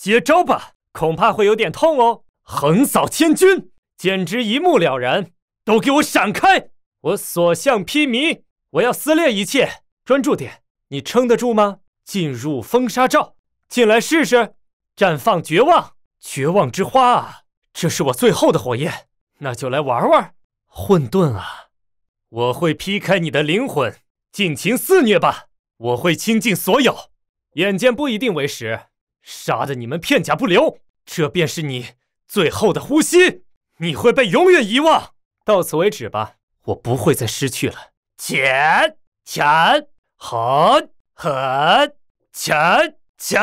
接招吧，恐怕会有点痛哦！横扫千军，简直一目了然，都给我闪开！我所向披靡，我要撕裂一切！专注点，你撑得住吗？进入风沙罩，进来试试！绽放绝望，绝望之花啊！这是我最后的火焰，那就来玩玩！混沌啊，我会劈开你的灵魂，尽情肆虐吧！我会倾尽所有，眼见不一定为实。杀的你们片甲不留，这便是你最后的呼吸。你会被永远遗忘。到此为止吧，我不会再失去了。钱钱很很，钱钱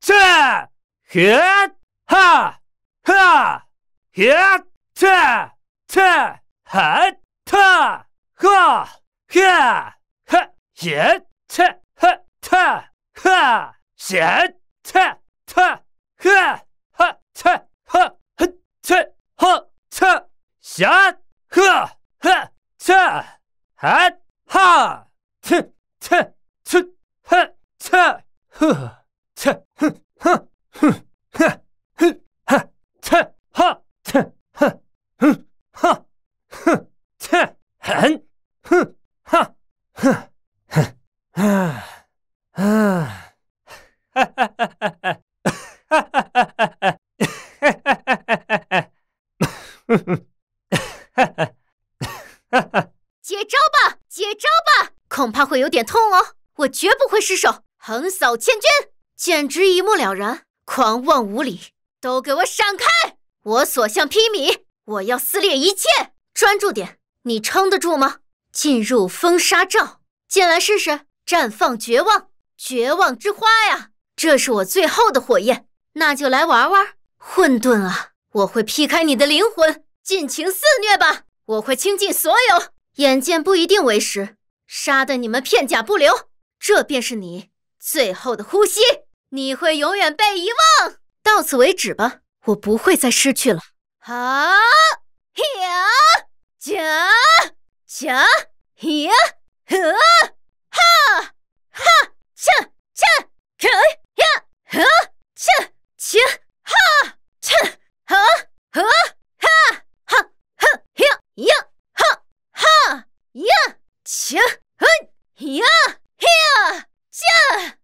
切，哈哈哈，切切哈特哈哈哈，切哈哈切哈特哈切。t t h h t h h t h t 侠呵呵这还哈 t t t h t 呵 t 哼哼哼哼哼。会有点痛哦，我绝不会失手，横扫千军，简直一目了然，狂妄无礼，都给我闪开！我所向披靡，我要撕裂一切，专注点，你撑得住吗？进入风沙罩，进来试试，绽放绝望，绝望之花呀！这是我最后的火焰，那就来玩玩混沌啊！我会劈开你的灵魂，尽情肆虐吧！我会倾尽所有，眼见不一定为实。杀得你们片甲不留，这便是你最后的呼吸。你会永远被遗忘。到此为止吧，我不会再失去了。啊，呀，叫叫呀，哈，哈，哈，叫叫呀，哈，叫叫哈，哈，哈，哈，哈，呀，呀，哈，哈，呀。啾！嘿！呀，嘿！下。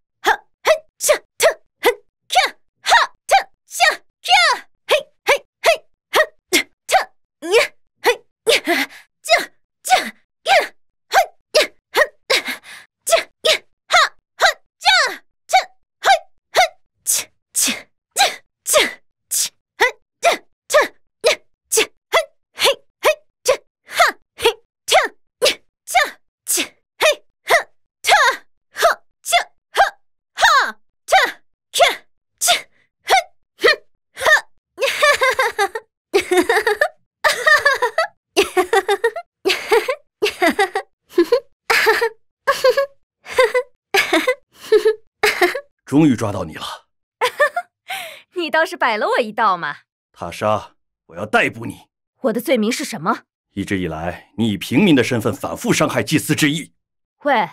抓到你了！哈哈，你倒是摆了我一道嘛！塔莎，我要逮捕你。我的罪名是什么？一直以来，你以平民的身份反复伤害祭司之意。喂，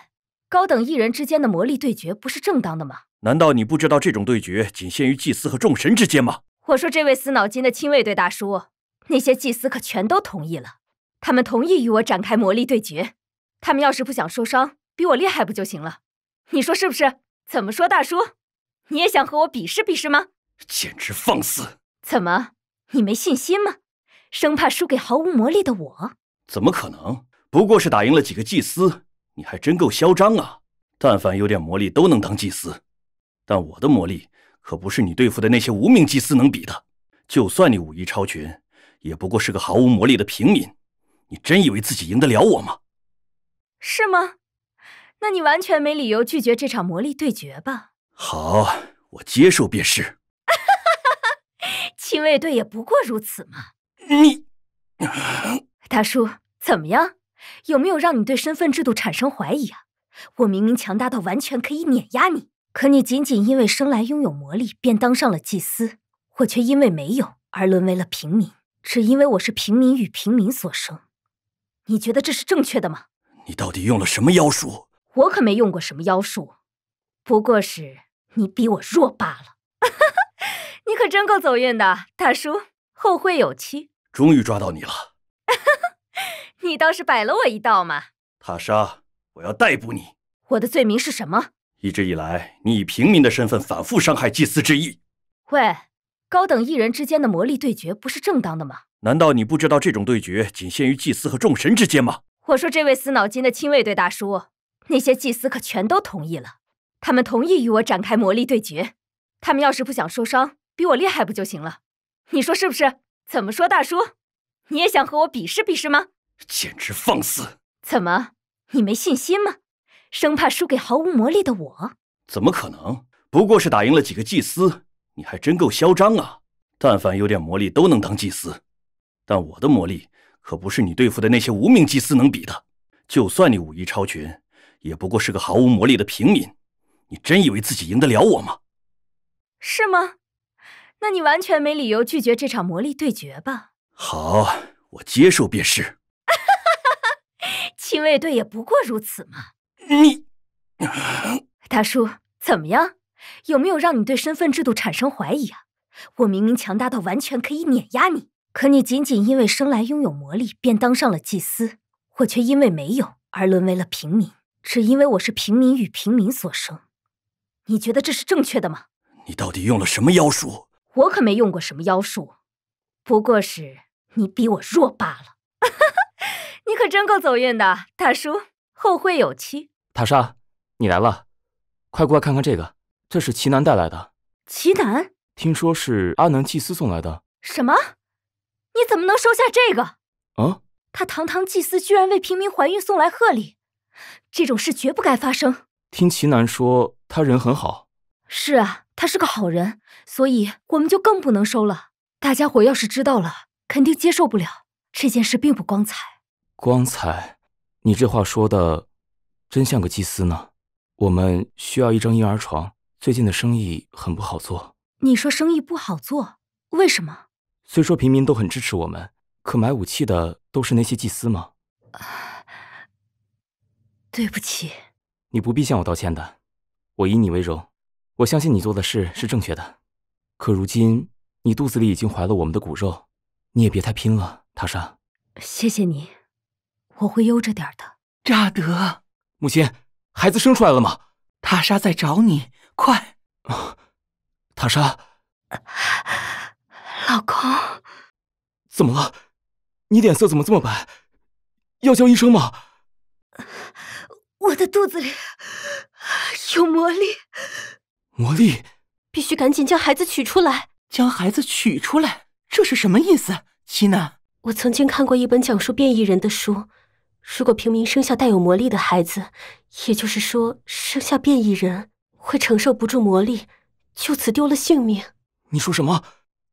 高等艺人之间的魔力对决不是正当的吗？难道你不知道这种对决仅限于祭司和众神之间吗？我说这位死脑筋的亲卫队大叔，那些祭司可全都同意了。他们同意与我展开魔力对决。他们要是不想受伤，比我厉害不就行了？你说是不是？怎么说，大叔？你也想和我比试比试吗？简直放肆！怎么，你没信心吗？生怕输给毫无魔力的我？怎么可能？不过是打赢了几个祭司，你还真够嚣张啊！但凡有点魔力都能当祭司，但我的魔力可不是你对付的那些无名祭司能比的。就算你武艺超群，也不过是个毫无魔力的平民。你真以为自己赢得了我吗？是吗？那你完全没理由拒绝这场魔力对决吧？好，我接受便是。哈，哈，哈，哈！亲卫队也不过如此嘛。你，大叔，怎么样？有没有让你对身份制度产生怀疑啊？我明明强大到完全可以碾压你，可你仅仅因为生来拥有魔力便当上了祭司，我却因为没有而沦为了平民。只因为我是平民与平民所生，你觉得这是正确的吗？你到底用了什么妖术？我可没用过什么妖术，不过是。你比我弱罢了，你可真够走运的，大叔，后会有期。终于抓到你了，你倒是摆了我一道嘛！塔莎，我要逮捕你。我的罪名是什么？一直以来，你以平民的身份反复伤害祭司之意。喂，高等艺人之间的魔力对决不是正当的吗？难道你不知道这种对决仅限于祭司和众神之间吗？我说这位死脑筋的亲卫队大叔，那些祭司可全都同意了。他们同意与我展开魔力对决。他们要是不想受伤，比我厉害不就行了？你说是不是？怎么说，大叔？你也想和我比试比试吗？简直放肆！怎么，你没信心吗？生怕输给毫无魔力的我？怎么可能？不过是打赢了几个祭司，你还真够嚣张啊！但凡有点魔力都能当祭司，但我的魔力可不是你对付的那些无名祭司能比的。就算你武艺超群，也不过是个毫无魔力的平民。你真以为自己赢得了我吗？是吗？那你完全没理由拒绝这场魔力对决吧？好，我接受便是。哈，哈，哈，哈，亲卫队也不过如此嘛。你，大叔，怎么样？有没有让你对身份制度产生怀疑啊？我明明强大到完全可以碾压你，可你仅仅因为生来拥有魔力便当上了祭司，我却因为没有而沦为了平民。只因为我是平民与平民所生。你觉得这是正确的吗？你到底用了什么妖术？我可没用过什么妖术，不过是你比我弱罢了。你可真够走运的，大叔。后会有期，塔莎，你来了，快过来看看这个，这是奇楠带来的。奇楠，听说是阿南祭司送来的。什么？你怎么能收下这个？啊？他堂堂祭司，居然为平民怀孕送来贺礼，这种事绝不该发生。听齐南说，他人很好。是啊，他是个好人，所以我们就更不能收了。大家伙要是知道了，肯定接受不了。这件事并不光彩。光彩？你这话说的，真像个祭司呢。我们需要一张婴儿床。最近的生意很不好做。你说生意不好做，为什么？虽说平民都很支持我们，可买武器的都是那些祭司吗？啊，对不起。你不必向我道歉的，我以你为荣。我相信你做的事是正确的，可如今你肚子里已经怀了我们的骨肉，你也别太拼了，塔莎。谢谢你，我会悠着点的。扎德，母亲，孩子生出来了吗？塔莎在找你，快！塔莎，老公，怎么了？你脸色怎么这么白？要叫医生吗？我的肚子里有魔力，魔力必须赶紧将孩子取出来。将孩子取出来，这是什么意思，希娜？我曾经看过一本讲述变异人的书，如果平民生下带有魔力的孩子，也就是说生下变异人，会承受不住魔力，就此丢了性命。你说什么？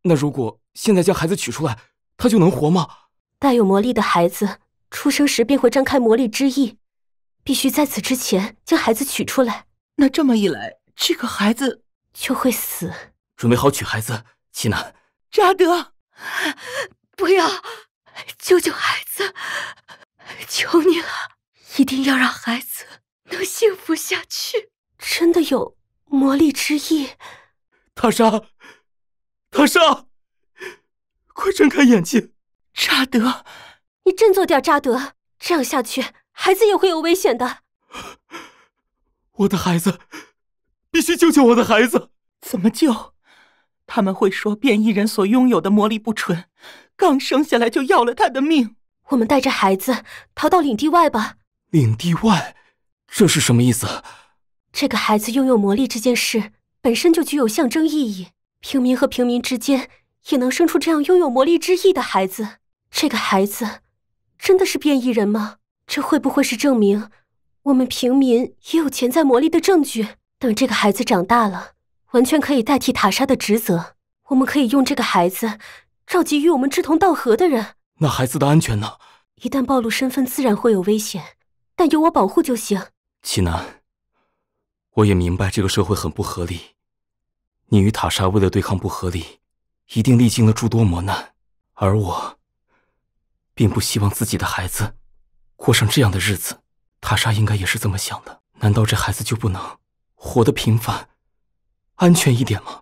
那如果现在将孩子取出来，他就能活吗？带有魔力的孩子出生时便会张开魔力之翼。必须在此之前将孩子取出来。那这么一来，这个孩子就会死。准备好取孩子，齐南扎德，不要救救孩子！求你了，一定要让孩子能幸福下去。真的有魔力之意？塔莎，塔莎，快睁开眼睛！扎德，你振作点，扎德，这样下去。孩子也会有危险的，我的孩子，必须救救我的孩子！怎么救？他们会说变异人所拥有的魔力不纯，刚生下来就要了他的命。我们带着孩子逃到领地外吧。领地外，这是什么意思？这个孩子拥有魔力这件事本身就具有象征意义。平民和平民之间也能生出这样拥有魔力之意的孩子。这个孩子真的是变异人吗？这会不会是证明我们平民也有潜在魔力的证据？等这个孩子长大了，完全可以代替塔莎的职责。我们可以用这个孩子召集与我们志同道合的人。那孩子的安全呢？一旦暴露身份，自然会有危险，但有我保护就行。齐南，我也明白这个社会很不合理。你与塔莎为了对抗不合理，一定历经了诸多磨难，而我并不希望自己的孩子。过上这样的日子，塔莎应该也是这么想的。难道这孩子就不能活得平凡、安全一点吗？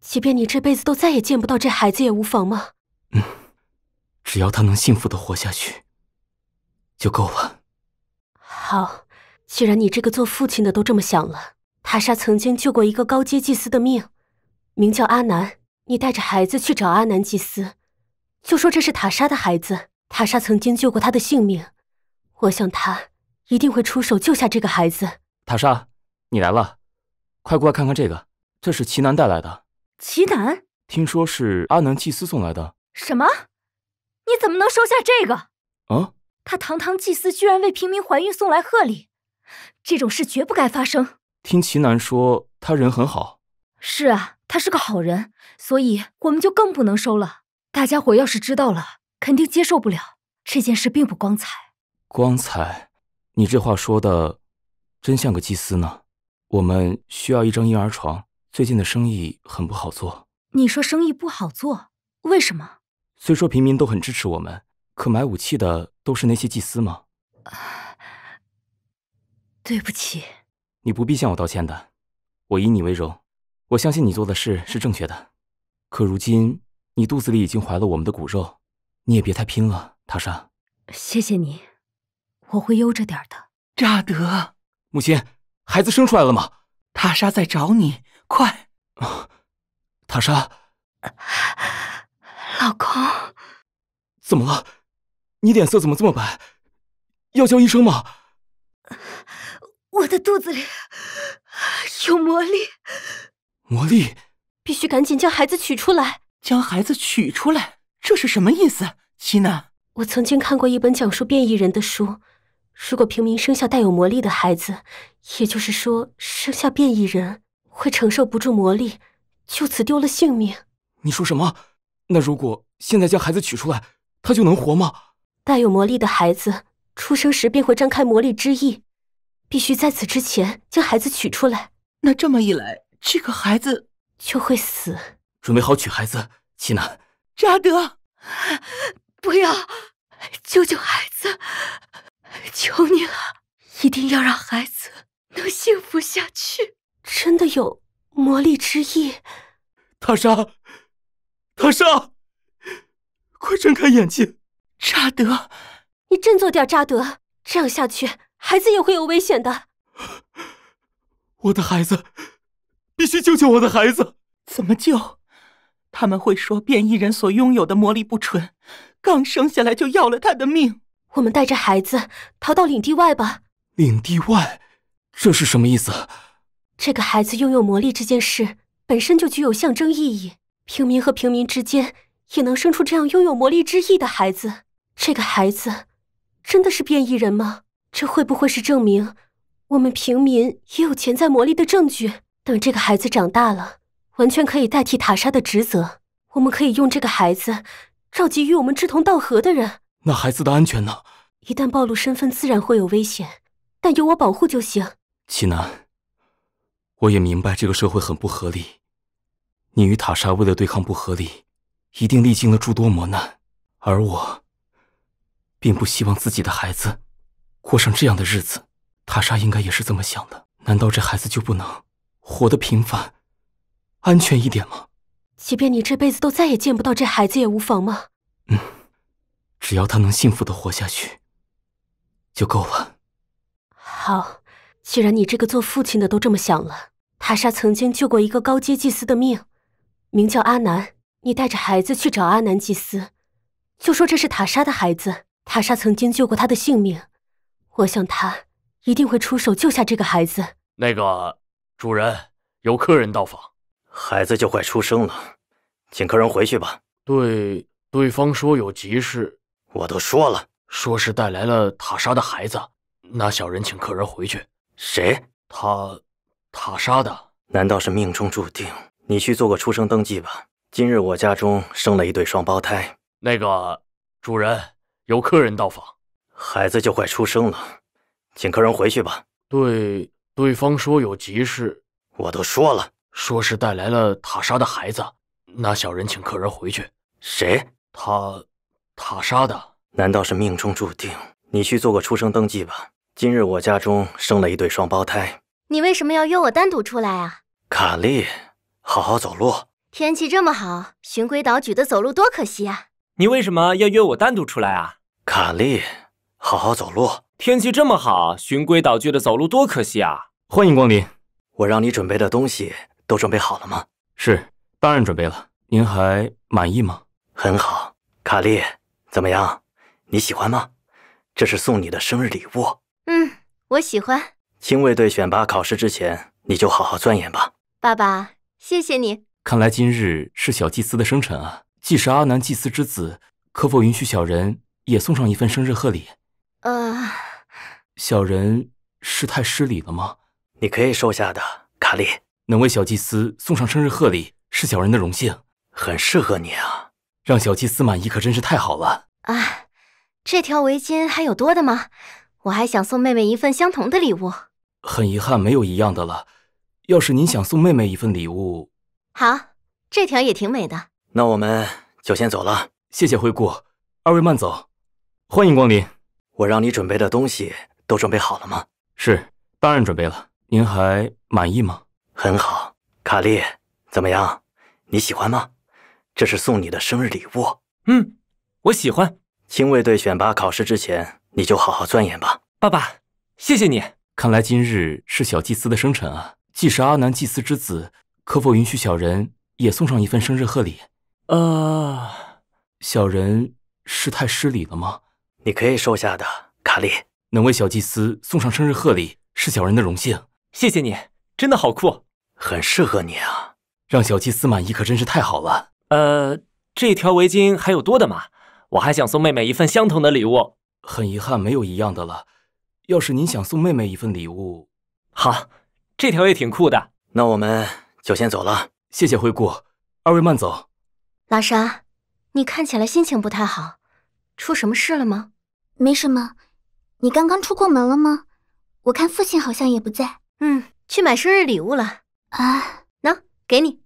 即便你这辈子都再也见不到这孩子也无妨吗？嗯，只要他能幸福的活下去，就够了。好，既然你这个做父亲的都这么想了，塔莎曾经救过一个高阶祭司的命，名叫阿南。你带着孩子去找阿南祭司，就说这是塔莎的孩子，塔莎曾经救过他的性命。我想他一定会出手救下这个孩子。塔莎，你来了，快过来看看这个。这是齐楠带来的。齐楠，听说是阿南祭司送来的。什么？你怎么能收下这个？啊！他堂堂祭司，居然为平民怀孕送来贺礼，这种事绝不该发生。听齐楠说，他人很好。是啊，他是个好人，所以我们就更不能收了。大家伙要是知道了，肯定接受不了。这件事并不光彩。光彩，你这话说的，真像个祭司呢。我们需要一张婴儿床，最近的生意很不好做。你说生意不好做，为什么？虽说平民都很支持我们，可买武器的都是那些祭司吗？对不起，你不必向我道歉的，我以你为荣。我相信你做的事是正确的，可如今你肚子里已经怀了我们的骨肉，你也别太拼了，塔莎。谢谢你。我会悠着点的，扎德，母亲，孩子生出来了吗？塔莎在找你，快！塔莎，老公，怎么了？你脸色怎么这么白？要叫医生吗？我的肚子里有魔力，魔力必须赶紧将孩子取出来，将孩子取出来，这是什么意思？西娜，我曾经看过一本讲述变异人的书。如果平民生下带有魔力的孩子，也就是说生下变异人，会承受不住魔力，就此丢了性命。你说什么？那如果现在将孩子取出来，他就能活吗？带有魔力的孩子出生时便会张开魔力之翼，必须在此之前将孩子取出来。那这么一来，这个孩子就会死。准备好取孩子，齐娜。扎德，不要！救救孩子！求你了，一定要让孩子能幸福下去。真的有魔力之意？塔莎，塔莎，快睁开眼睛！扎德，你振作点，扎德，这样下去，孩子也会有危险的。我的孩子，必须救救我的孩子！怎么救？他们会说，变异人所拥有的魔力不纯，刚生下来就要了他的命。我们带着孩子逃到领地外吧。领地外，这是什么意思？这个孩子拥有魔力这件事本身就具有象征意义。平民和平民之间也能生出这样拥有魔力之意的孩子。这个孩子真的是变异人吗？这会不会是证明我们平民也有潜在魔力的证据？等这个孩子长大了，完全可以代替塔莎的职责。我们可以用这个孩子召集与我们志同道合的人。那孩子的安全呢？一旦暴露身份，自然会有危险，但有我保护就行。齐楠，我也明白这个社会很不合理。你与塔莎为了对抗不合理，一定历经了诸多磨难。而我，并不希望自己的孩子，过上这样的日子。塔莎应该也是这么想的。难道这孩子就不能，活得平凡，安全一点吗？即便你这辈子都再也见不到这孩子，也无妨吗？嗯。只要他能幸福的活下去，就够了。好，既然你这个做父亲的都这么想了，塔莎曾经救过一个高阶祭司的命，名叫阿南。你带着孩子去找阿南祭司，就说这是塔莎的孩子，塔莎曾经救过他的性命。我想他一定会出手救下这个孩子。那个主人有客人到访，孩子就快出生了，请客人回去吧。对，对方说有急事。我都说了，说是带来了塔莎的孩子，那小人请客人回去。谁？他，塔莎的？难道是命中注定？你去做个出生登记吧。今日我家中生了一对双胞胎。那个主人有客人到访，孩子就快出生了，请客人回去吧。对，对方说有急事。我都说了，说是带来了塔莎的孩子，那小人请客人回去。谁？他。他杀的，难道是命中注定？你去做个出生登记吧。今日我家中生了一对双胞胎。你为什么要约我单独出来啊？卡利，好好走路。天气这么好，循规蹈矩的走路多可惜啊。你为什么要约我单独出来啊？卡利，好好走路。天气这么好，循规蹈矩的走路多可惜啊。欢迎光临。我让你准备的东西都准备好了吗？是，当然准备了。您还满意吗？很好，卡利。怎么样，你喜欢吗？这是送你的生日礼物。嗯，我喜欢。亲卫队选拔考试之前，你就好好钻研吧。爸爸，谢谢你。看来今日是小祭司的生辰啊。既是阿南祭司之子，可否允许小人也送上一份生日贺礼？呃，小人是太失礼了吗？你可以收下的。卡利能为小祭司送上生日贺礼，是小人的荣幸。很适合你啊。让小七司满意可真是太好了啊！这条围巾还有多的吗？我还想送妹妹一份相同的礼物。很遗憾没有一样的了。要是您想送妹妹一份礼物，好，这条也挺美的。那我们就先走了，谢谢惠顾。二位慢走，欢迎光临。我让你准备的东西都准备好了吗？是，当然准备了。您还满意吗？很好，卡利，怎么样？你喜欢吗？这是送你的生日礼物。嗯，我喜欢。亲卫队选拔考试之前，你就好好钻研吧。爸爸，谢谢你。看来今日是小祭司的生辰啊。既是阿南祭司之子，可否允许小人也送上一份生日贺礼？呃，小人是太失礼了吗？你可以收下的。卡利能为小祭司送上生日贺礼，是小人的荣幸。谢谢你，真的好酷，很适合你啊。让小祭司满意可真是太好了。呃，这条围巾还有多的吗？我还想送妹妹一份相同的礼物。很遗憾，没有一样的了。要是您想送妹妹一份礼物，好，这条也挺酷的。那我们就先走了，谢谢惠顾。二位慢走。拉莎，你看起来心情不太好，出什么事了吗？没什么，你刚刚出过门了吗？我看父亲好像也不在。嗯，去买生日礼物了。啊，喏，给你。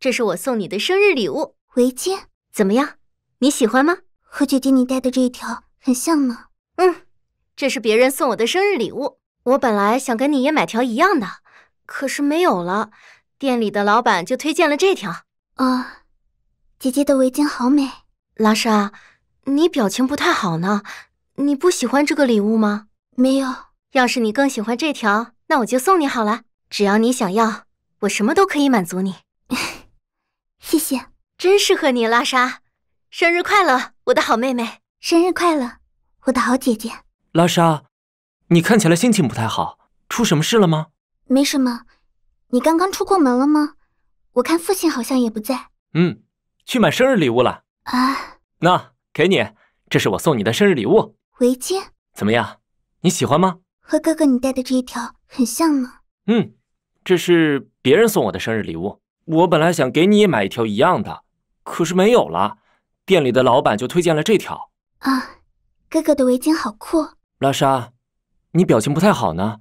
这是我送你的生日礼物，围巾怎么样？你喜欢吗？和姐姐你戴的这一条很像吗？嗯，这是别人送我的生日礼物，我本来想跟你也买条一样的，可是没有了。店里的老板就推荐了这条。啊，姐姐的围巾好美。拉莎，你表情不太好呢，你不喜欢这个礼物吗？没有。要是你更喜欢这条，那我就送你好了。只要你想要，我什么都可以满足你。谢谢，真适合你，拉莎。生日快乐，我的好妹妹！生日快乐，我的好姐姐！拉莎，你看起来心情不太好，出什么事了吗？没什么，你刚刚出过门了吗？我看父亲好像也不在。嗯，去买生日礼物了。啊，那给你，这是我送你的生日礼物，围巾。怎么样，你喜欢吗？和哥哥你戴的这一条很像吗？嗯，这是别人送我的生日礼物。我本来想给你也买一条一样的，可是没有了。店里的老板就推荐了这条。啊，哥哥的围巾好酷！拉莎，你表情不太好呢，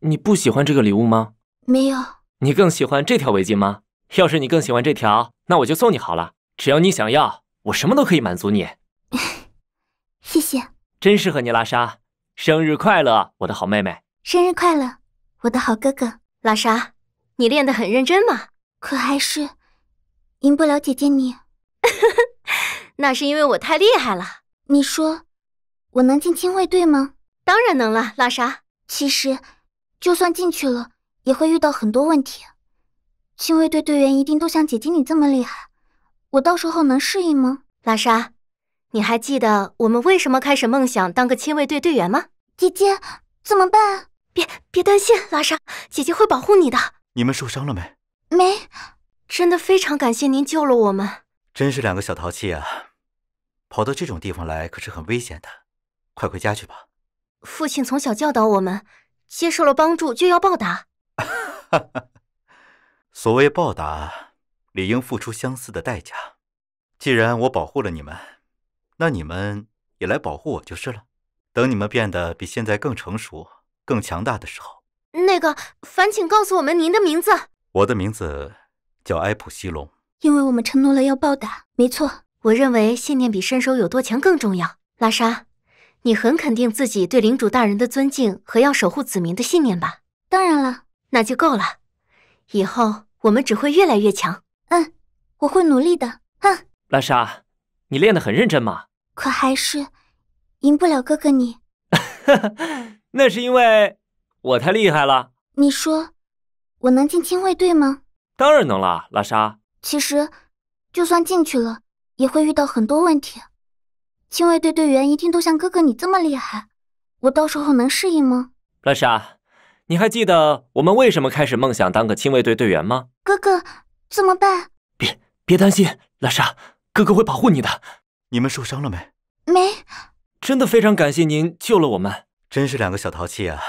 你不喜欢这个礼物吗？没有，你更喜欢这条围巾吗？要是你更喜欢这条，那我就送你好了。只要你想要，我什么都可以满足你。谢谢，真适合你，拉莎。生日快乐，我的好妹妹！生日快乐，我的好哥哥。拉莎，你练得很认真嘛。可还是赢不了姐姐你，那是因为我太厉害了。你说我能进亲卫队吗？当然能了，拉莎。其实就算进去了，也会遇到很多问题。亲卫队队员一定都像姐姐你这么厉害，我到时候能适应吗？拉莎，你还记得我们为什么开始梦想当个亲卫队队员吗？姐姐，怎么办？别别担心，拉莎，姐姐会保护你的。你们受伤了没？没，真的非常感谢您救了我们。真是两个小淘气啊，跑到这种地方来可是很危险的，快回家去吧。父亲从小教导我们，接受了帮助就要报答。哈哈，所谓报答，理应付出相似的代价。既然我保护了你们，那你们也来保护我就是了。等你们变得比现在更成熟、更强大的时候，那个烦请告诉我们您的名字。我的名字叫埃普西龙，因为我们承诺了要报答。没错，我认为信念比身手有多强更重要。拉莎，你很肯定自己对领主大人的尊敬和要守护子民的信念吧？当然了，那就够了。以后我们只会越来越强。嗯，我会努力的。嗯，拉莎，你练得很认真嘛？可还是赢不了哥哥你。哈哈，那是因为我太厉害了。你说。我能进亲卫队吗？当然能了，拉莎。其实，就算进去了，也会遇到很多问题。亲卫队队员一定都像哥哥你这么厉害，我到时候能适应吗？拉莎，你还记得我们为什么开始梦想当个亲卫队队员吗？哥哥，怎么办？别别担心，拉莎，哥哥会保护你的。你们受伤了没？没。真的非常感谢您救了我们。真是两个小淘气啊，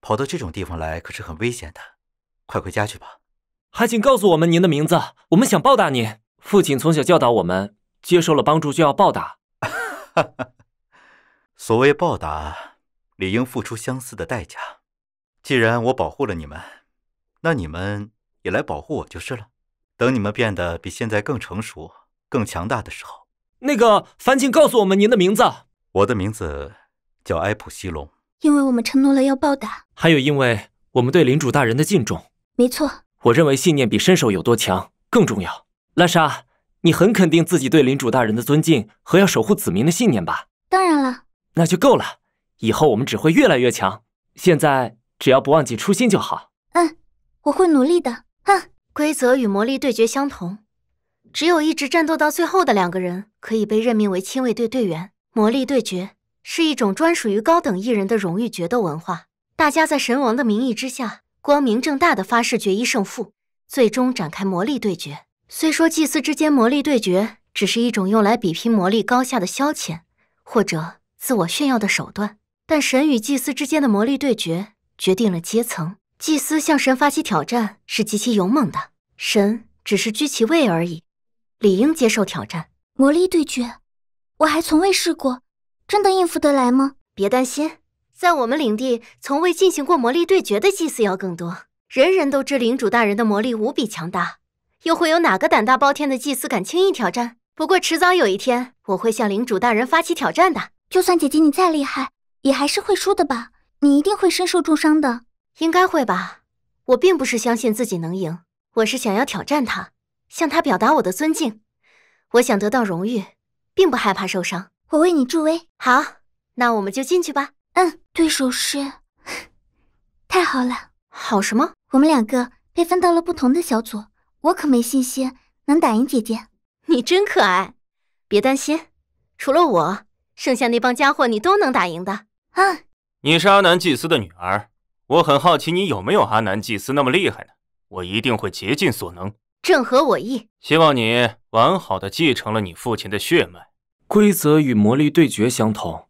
跑到这种地方来可是很危险的。快回家去吧，还请告诉我们您的名字，我们想报答您。父亲从小教导我们，接受了帮助就要报答。哈哈，所谓报答，理应付出相似的代价。既然我保护了你们，那你们也来保护我就是了。等你们变得比现在更成熟、更强大的时候，那个烦请告诉我们您的名字。我的名字叫埃普西龙，因为我们承诺了要报答，还有因为我们对领主大人的敬重。没错，我认为信念比身手有多强更重要。拉莎，你很肯定自己对领主大人的尊敬和要守护子民的信念吧？当然了，那就够了。以后我们只会越来越强。现在只要不忘记初心就好。嗯，我会努力的。嗯，规则与魔力对决相同，只有一直战斗到最后的两个人可以被任命为亲卫队队员。魔力对决是一种专属于高等艺人的荣誉决斗文化，大家在神王的名义之下。光明正大的发誓决一胜负，最终展开魔力对决。虽说祭司之间魔力对决只是一种用来比拼魔力高下的消遣，或者自我炫耀的手段，但神与祭司之间的魔力对决决定了阶层。祭司向神发起挑战是极其勇猛的，神只是居其位而已，理应接受挑战。魔力对决，我还从未试过，真的应付得来吗？别担心。在我们领地，从未进行过魔力对决的祭司要更多。人人都知领主大人的魔力无比强大，又会有哪个胆大包天的祭司敢轻易挑战？不过迟早有一天，我会向领主大人发起挑战的。就算姐姐你再厉害，也还是会输的吧？你一定会身受重伤的。应该会吧？我并不是相信自己能赢，我是想要挑战他，向他表达我的尊敬。我想得到荣誉，并不害怕受伤。我为你助威。好，那我们就进去吧。嗯，对手是，太好了，好什么？我们两个被分到了不同的小组，我可没信心能打赢姐姐。你真可爱，别担心，除了我，剩下那帮家伙你都能打赢的啊。你是阿南祭司的女儿，我很好奇你有没有阿南祭司那么厉害呢？我一定会竭尽所能，正合我意。希望你完好的继承了你父亲的血脉。规则与魔力对决相同。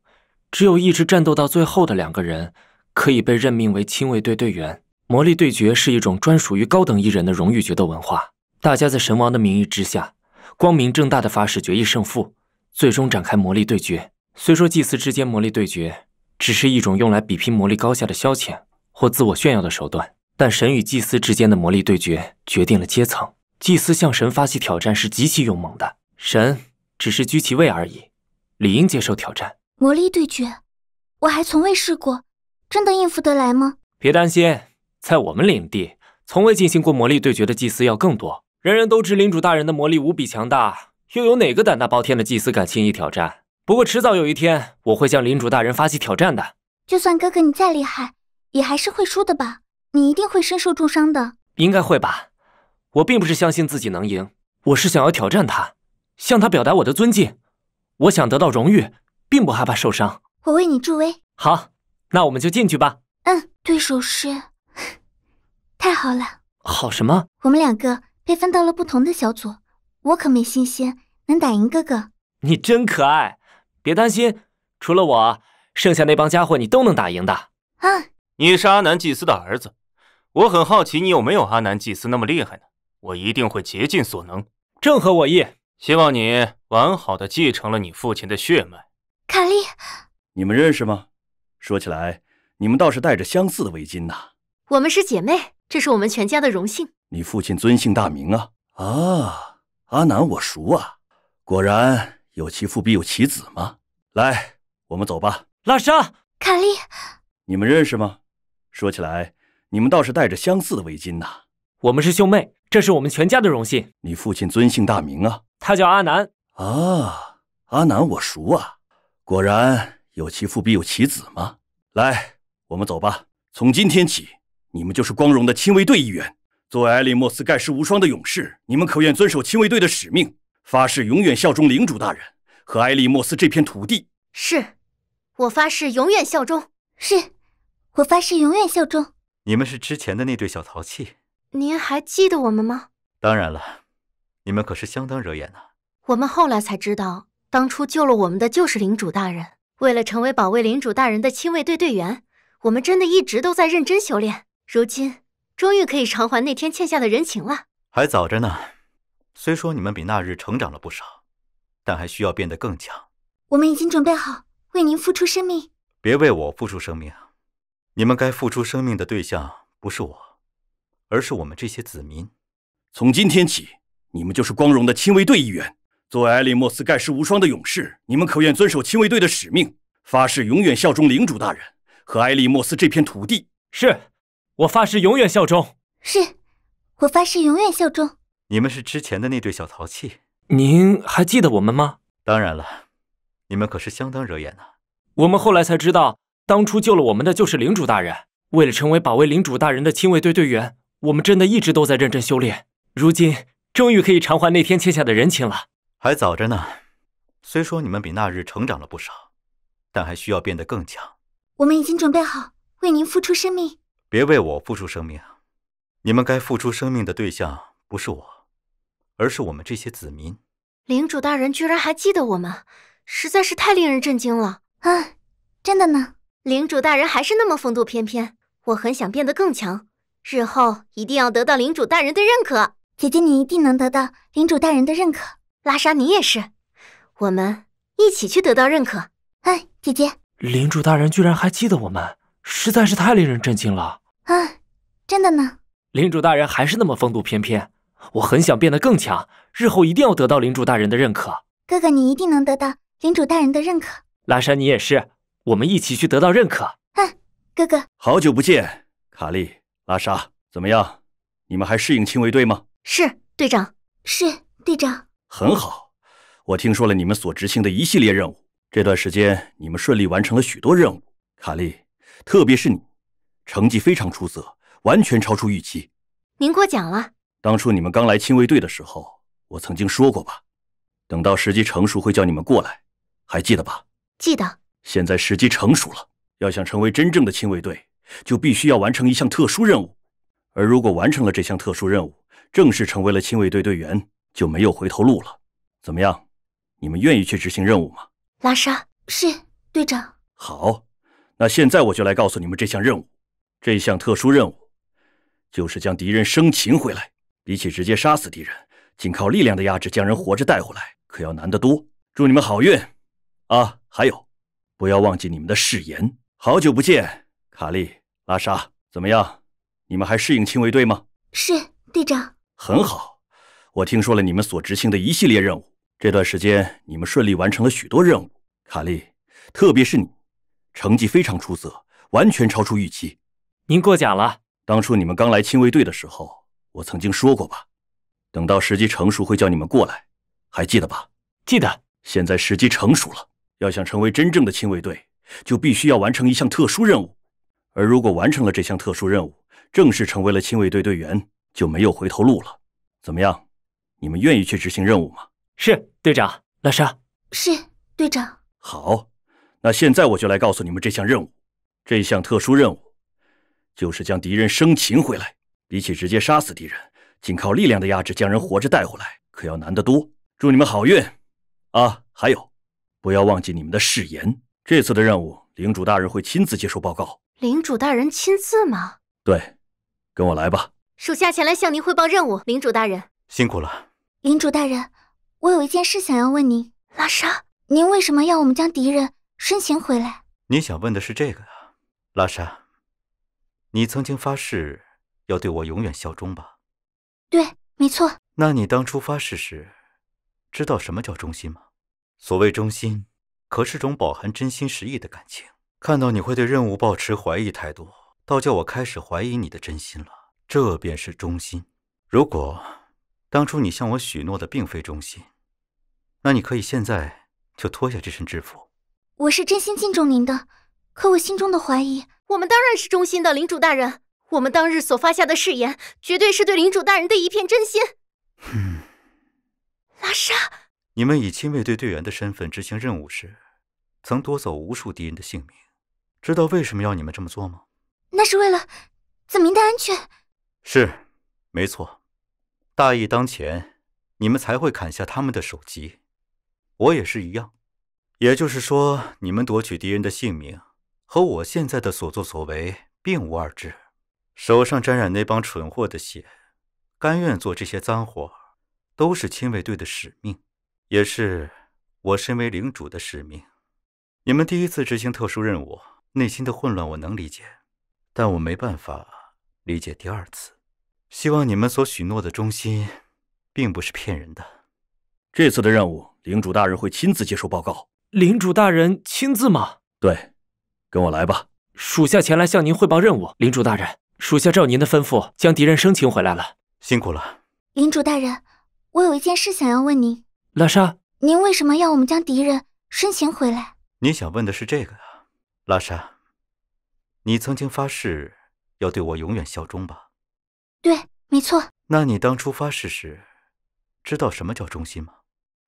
只有一直战斗到最后的两个人，可以被任命为亲卫队队员。魔力对决是一种专属于高等艺人的荣誉决斗文化。大家在神王的名义之下，光明正大的发誓决一胜负，最终展开魔力对决。虽说祭司之间魔力对决只是一种用来比拼魔力高下的消遣或自我炫耀的手段，但神与祭司之间的魔力对决决定了阶层。祭司向神发起挑战是极其勇猛的，神只是居其位而已，理应接受挑战。魔力对决，我还从未试过，真的应付得来吗？别担心，在我们领地，从未进行过魔力对决的祭司要更多，人人都知领主大人的魔力无比强大，又有哪个胆大包天的祭司敢轻易挑战？不过迟早有一天，我会向领主大人发起挑战的。就算哥哥你再厉害，也还是会输的吧？你一定会身受重伤的，应该会吧？我并不是相信自己能赢，我是想要挑战他，向他表达我的尊敬，我想得到荣誉。并不害怕受伤。我为你助威。好，那我们就进去吧。嗯，对手是……太好了！好什么？我们两个被分到了不同的小组，我可没信心能打赢哥哥。你真可爱，别担心，除了我，剩下那帮家伙你都能打赢的。啊！你是阿南祭司的儿子，我很好奇你有没有阿南祭司那么厉害呢？我一定会竭尽所能。正合我意。希望你完好的继承了你父亲的血脉。卡利，你们认识吗？说起来，你们倒是戴着相似的围巾呐。我们是姐妹，这是我们全家的荣幸。你父亲尊姓大名啊？啊，阿南我熟啊，果然有其父必有其子嘛。来，我们走吧。拉莎，卡利，你们认识吗？说起来，你们倒是戴着相似的围巾呐。我们是兄妹，这是我们全家的荣幸。你父亲尊姓大名啊？他叫阿南。啊，阿南我熟啊。果然有其父必有其子吗？来，我们走吧。从今天起，你们就是光荣的亲卫队一员，作为埃利莫斯盖世无双的勇士。你们可愿遵守亲卫队的使命，发誓永远效忠领主大人和埃利莫斯这片土地？是，我发誓永远效忠。是，我发誓永远效忠。你们是之前的那对小淘气，您还记得我们吗？当然了，你们可是相当惹眼呐。我们后来才知道。当初救了我们的就是领主大人。为了成为保卫领主大人的亲卫队队员，我们真的一直都在认真修炼。如今，终于可以偿还那天欠下的人情了。还早着呢。虽说你们比那日成长了不少，但还需要变得更强。我们已经准备好为您付出生命。别为我付出生命，你们该付出生命的对象不是我，而是我们这些子民。从今天起，你们就是光荣的亲卫队一员。作为埃利莫斯盖世无双的勇士，你们可愿遵守亲卫队的使命，发誓永远效忠领主大人和埃利莫斯这片土地？是，我发誓永远效忠。是，我发誓永远效忠。你们是之前的那对小淘气，您还记得我们吗？当然了，你们可是相当惹眼呐。我们后来才知道，当初救了我们的就是领主大人。为了成为保卫领主大人的亲卫队队员，我们真的一直都在认真修炼。如今，终于可以偿还那天欠下的人情了。还早着呢，虽说你们比那日成长了不少，但还需要变得更强。我们已经准备好为您付出生命。别为我付出生命，你们该付出生命的对象不是我，而是我们这些子民。领主大人居然还记得我们，实在是太令人震惊了。嗯，真的呢，领主大人还是那么风度翩翩。我很想变得更强，日后一定要得到领主大人的认可。姐姐，你一定能得到领主大人的认可。拉莎，你也是，我们一起去得到认可。哎，姐姐，领主大人居然还记得我们，实在是太令人震惊了。啊，真的呢，领主大人还是那么风度翩翩。我很想变得更强，日后一定要得到领主大人的认可。哥哥，你一定能得到领主大人的认可。拉莎，你也是，我们一起去得到认可。嗯，哥哥，好久不见，卡利拉莎，怎么样？你们还适应亲卫队吗？是队长，是队长。很好，我听说了你们所执行的一系列任务。这段时间，你们顺利完成了许多任务，卡利，特别是你，成绩非常出色，完全超出预期。您过奖了。当初你们刚来亲卫队的时候，我曾经说过吧，等到时机成熟，会叫你们过来，还记得吧？记得。现在时机成熟了，要想成为真正的亲卫队，就必须要完成一项特殊任务。而如果完成了这项特殊任务，正式成为了亲卫队队员。就没有回头路了，怎么样？你们愿意去执行任务吗？拉莎，是队长。好，那现在我就来告诉你们这项任务。这项特殊任务，就是将敌人生擒回来。比起直接杀死敌人，仅靠力量的压制将人活着带回来，可要难得多。祝你们好运，啊，还有，不要忘记你们的誓言。好久不见，卡利拉莎，怎么样？你们还适应亲卫队吗？是队长。很好。我听说了你们所执行的一系列任务。这段时间，你们顺利完成了许多任务，卡利，特别是你，成绩非常出色，完全超出预期。您过奖了。当初你们刚来亲卫队的时候，我曾经说过吧，等到时机成熟会叫你们过来，还记得吧？记得。现在时机成熟了，要想成为真正的亲卫队，就必须要完成一项特殊任务。而如果完成了这项特殊任务，正式成为了亲卫队队员，就没有回头路了。怎么样？你们愿意去执行任务吗？是队长，老沙。是队长。好，那现在我就来告诉你们这项任务。这项特殊任务，就是将敌人生擒回来。比起直接杀死敌人，仅靠力量的压制将人活着带回来，可要难得多。祝你们好运。啊，还有，不要忘记你们的誓言。这次的任务，领主大人会亲自接受报告。领主大人亲自吗？对，跟我来吧。属下前来向您汇报任务，领主大人。辛苦了。领主大人，我有一件事想要问您。拉莎，您为什么要我们将敌人生擒回来？你想问的是这个啊，拉莎。你曾经发誓要对我永远效忠吧？对，没错。那你当初发誓时，知道什么叫忠心吗？所谓忠心，可是种饱含真心实意的感情。看到你会对任务抱持怀疑态度，倒叫我开始怀疑你的真心了。这便是忠心。如果。当初你向我许诺的并非忠心，那你可以现在就脱下这身制服。我是真心敬重您的，可我心中的怀疑。我们当然是忠心的，领主大人，我们当日所发下的誓言，绝对是对领主大人的一片真心。拉莎，你们以亲卫队队员的身份执行任务时，曾夺走无数敌人的性命。知道为什么要你们这么做吗？那是为了子民的安全。是，没错。大义当前，你们才会砍下他们的首级，我也是一样。也就是说，你们夺取敌人的性命和我现在的所作所为并无二致。手上沾染那帮蠢货的血，甘愿做这些脏活，都是亲卫队的使命，也是我身为领主的使命。你们第一次执行特殊任务，内心的混乱我能理解，但我没办法理解第二次。希望你们所许诺的忠心，并不是骗人的。这次的任务，领主大人会亲自接受报告。领主大人亲自吗？对，跟我来吧。属下前来向您汇报任务，领主大人，属下照您的吩咐将敌人生擒回来了，辛苦了。领主大人，我有一件事想要问您，拉莎，您为什么要我们将敌人生擒回来？你想问的是这个啊，拉莎，你曾经发誓要对我永远效忠吧？对，没错。那你当初发誓时，知道什么叫忠心吗？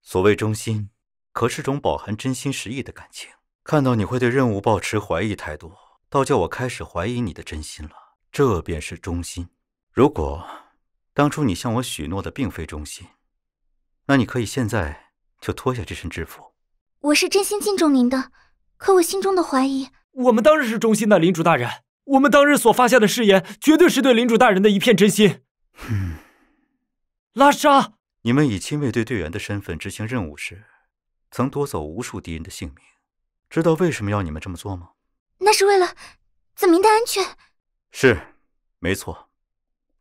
所谓忠心，可是种饱含真心实意的感情。看到你会对任务抱持怀疑态度，倒叫我开始怀疑你的真心了。这便是忠心。如果当初你向我许诺的并非忠心，那你可以现在就脱下这身制服。我是真心敬重您的，可我心中的怀疑……我们当然是忠心的，领主大人。我们当日所发下的誓言，绝对是对领主大人的一片真心。拉莎，你们以亲卫队队员的身份执行任务时，曾夺走无数敌人的性命。知道为什么要你们这么做吗？那是为了子民的安全。是，没错。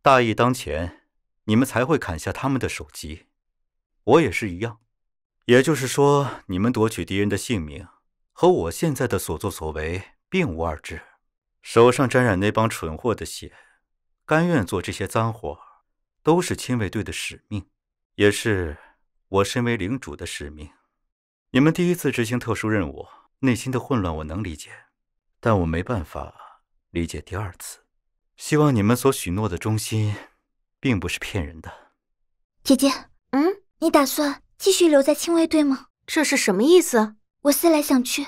大义当前，你们才会砍下他们的首级。我也是一样。也就是说，你们夺取敌人的性命，和我现在的所作所为并无二致。手上沾染那帮蠢货的血，甘愿做这些脏活，都是亲卫队的使命，也是我身为领主的使命。你们第一次执行特殊任务，内心的混乱我能理解，但我没办法理解第二次。希望你们所许诺的忠心，并不是骗人的。姐姐，嗯，你打算继续留在亲卫队吗？这是什么意思？我思来想去，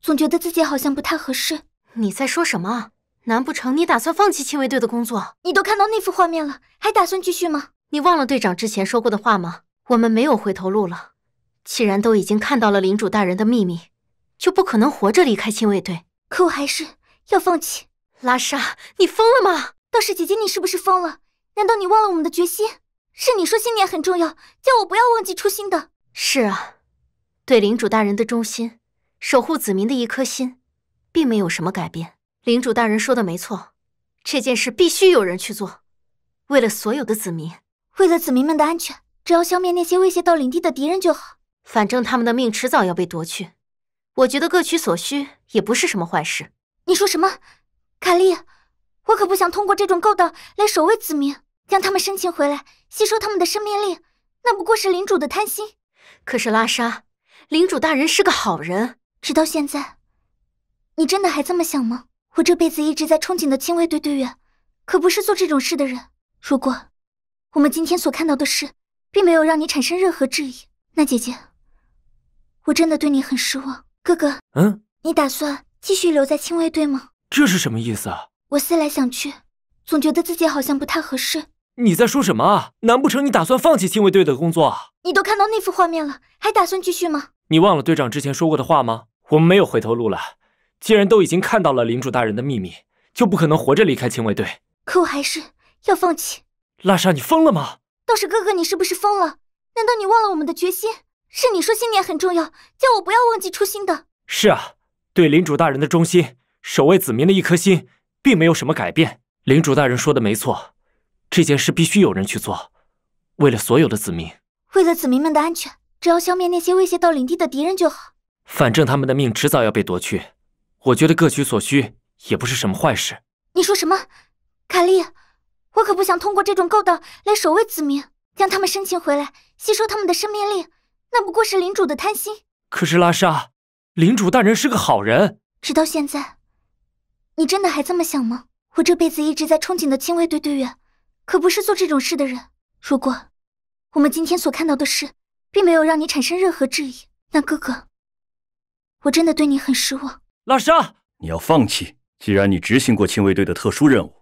总觉得自己好像不太合适。你在说什么？难不成你打算放弃亲卫队的工作？你都看到那幅画面了，还打算继续吗？你忘了队长之前说过的话吗？我们没有回头路了。既然都已经看到了领主大人的秘密，就不可能活着离开亲卫队。可我还是要放弃。拉莎，你疯了吗？倒是姐姐，你是不是疯了？难道你忘了我们的决心？是你说信念很重要，叫我不要忘记初心的。是啊，对领主大人的忠心，守护子民的一颗心。并没有什么改变。领主大人说的没错，这件事必须有人去做。为了所有的子民，为了子民们的安全，只要消灭那些威胁到领地的敌人就好。反正他们的命迟早要被夺去，我觉得各取所需也不是什么坏事。你说什么？卡利，我可不想通过这种勾当来守卫子民，将他们生擒回来，吸收他们的生命力。那不过是领主的贪心。可是拉莎，领主大人是个好人，直到现在。你真的还这么想吗？我这辈子一直在憧憬的亲卫队队员，可不是做这种事的人。如果，我们今天所看到的事，并没有让你产生任何质疑，那姐姐，我真的对你很失望。哥哥，嗯，你打算继续留在亲卫队吗？这是什么意思？啊？我思来想去，总觉得自己好像不太合适。你在说什么啊？难不成你打算放弃亲卫队的工作？你都看到那幅画面了，还打算继续吗？你忘了队长之前说过的话吗？我们没有回头路了。既然都已经看到了领主大人的秘密，就不可能活着离开亲卫队。可我还是要放弃。拉莎，你疯了吗？倒是哥哥，你是不是疯了？难道你忘了我们的决心？是你说信念很重要，叫我不要忘记初心的。是啊，对领主大人的忠心，守卫子民的一颗心，并没有什么改变。领主大人说的没错，这件事必须有人去做，为了所有的子民，为了子民们的安全，只要消灭那些威胁到领地的敌人就好。反正他们的命迟早要被夺去。我觉得各取所需也不是什么坏事。你说什么，卡丽？我可不想通过这种勾当来守卫子民，将他们生擒回来吸收他们的生命力。那不过是领主的贪心。可是拉莎，领主大人是个好人。直到现在，你真的还这么想吗？我这辈子一直在憧憬的亲卫队队员，可不是做这种事的人。如果我们今天所看到的事，并没有让你产生任何质疑，那哥哥，我真的对你很失望。拉莎，你要放弃。既然你执行过亲卫队的特殊任务，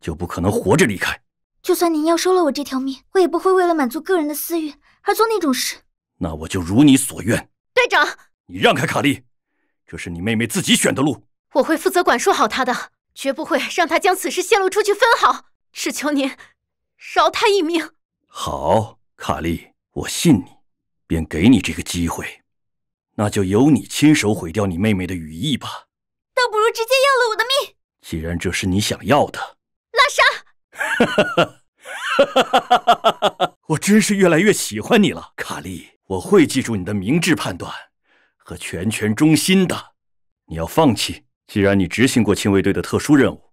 就不可能活着离开。就算您要收了我这条命，我也不会为了满足个人的私欲而做那种事。那我就如你所愿，队长。你让开，卡利，这是你妹妹自己选的路，我会负责管束好她的，绝不会让她将此事泄露出去分毫。只求您饶她一命。好，卡利，我信你，便给你这个机会。那就由你亲手毁掉你妹妹的羽翼吧，倒不如直接要了我的命。既然这是你想要的，拉莎，我真是越来越喜欢你了。卡利，我会记住你的明智判断和全权忠心的。你要放弃，既然你执行过亲卫队的特殊任务，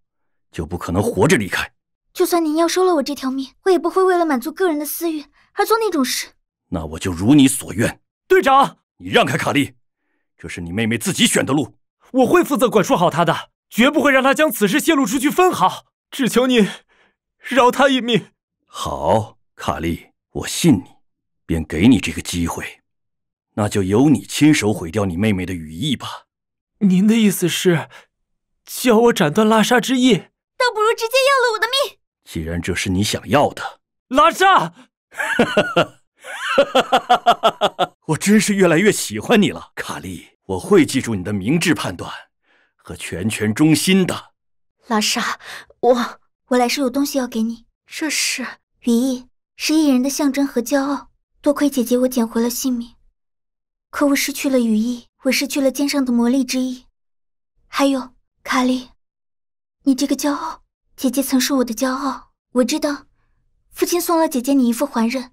就不可能活着离开。就算您要收了我这条命，我也不会为了满足个人的私欲而做那种事。那我就如你所愿，队长。你让开，卡利，这是你妹妹自己选的路，我会负责管束好她的，绝不会让她将此事泄露出去分毫。只求你饶她一命。好，卡利，我信你，便给你这个机会，那就由你亲手毁掉你妹妹的羽翼吧。您的意思是，叫我斩断拉莎之翼？倒不如直接要了我的命。既然这是你想要的，拉莎。哈哈哈。哈，我真是越来越喜欢你了，卡利。我会记住你的明智判断和全权忠心的。拉莎，我我来是有东西要给你。这是羽翼，是异人的象征和骄傲。多亏姐姐，我捡回了性命。可我失去了羽翼，我失去了肩上的魔力之翼。还有卡利，你这个骄傲，姐姐曾是我的骄傲。我知道，父亲送了姐姐你一副环刃。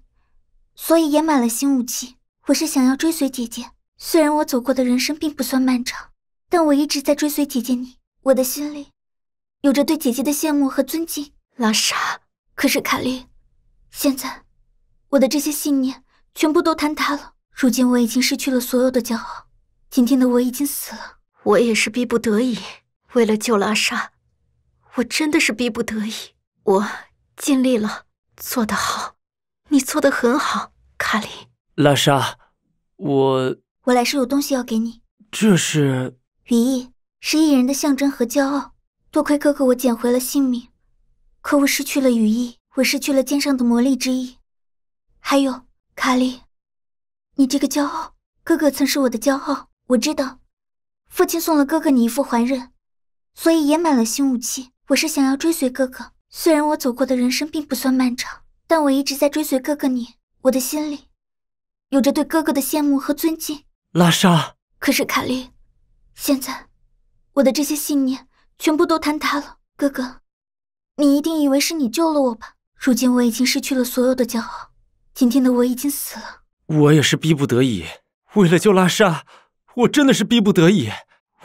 所以也买了新武器。我是想要追随姐姐。虽然我走过的人生并不算漫长，但我一直在追随姐姐你。我的心里，有着对姐姐的羡慕和尊敬。拉莎，可是卡利，现在，我的这些信念全部都坍塌了。如今我已经失去了所有的骄傲。今天的我已经死了。我也是逼不得已。为了救拉莎，我真的是逼不得已。我尽力了，做得好。你做得很好，卡利拉莎，我我来是有东西要给你。这是羽翼，是艺人的象征和骄傲。多亏哥哥，我捡回了性命，可我失去了羽翼，我失去了肩上的魔力之翼。还有卡利，你这个骄傲，哥哥曾是我的骄傲。我知道，父亲送了哥哥你一副环刃，所以也买了新武器。我是想要追随哥哥，虽然我走过的人生并不算漫长。但我一直在追随哥哥你，我的心里有着对哥哥的羡慕和尊敬。拉莎，可是卡莉，现在我的这些信念全部都坍塌了。哥哥，你一定以为是你救了我吧？如今我已经失去了所有的骄傲，今天的我已经死了。我也是逼不得已，为了救拉莎，我真的是逼不得已。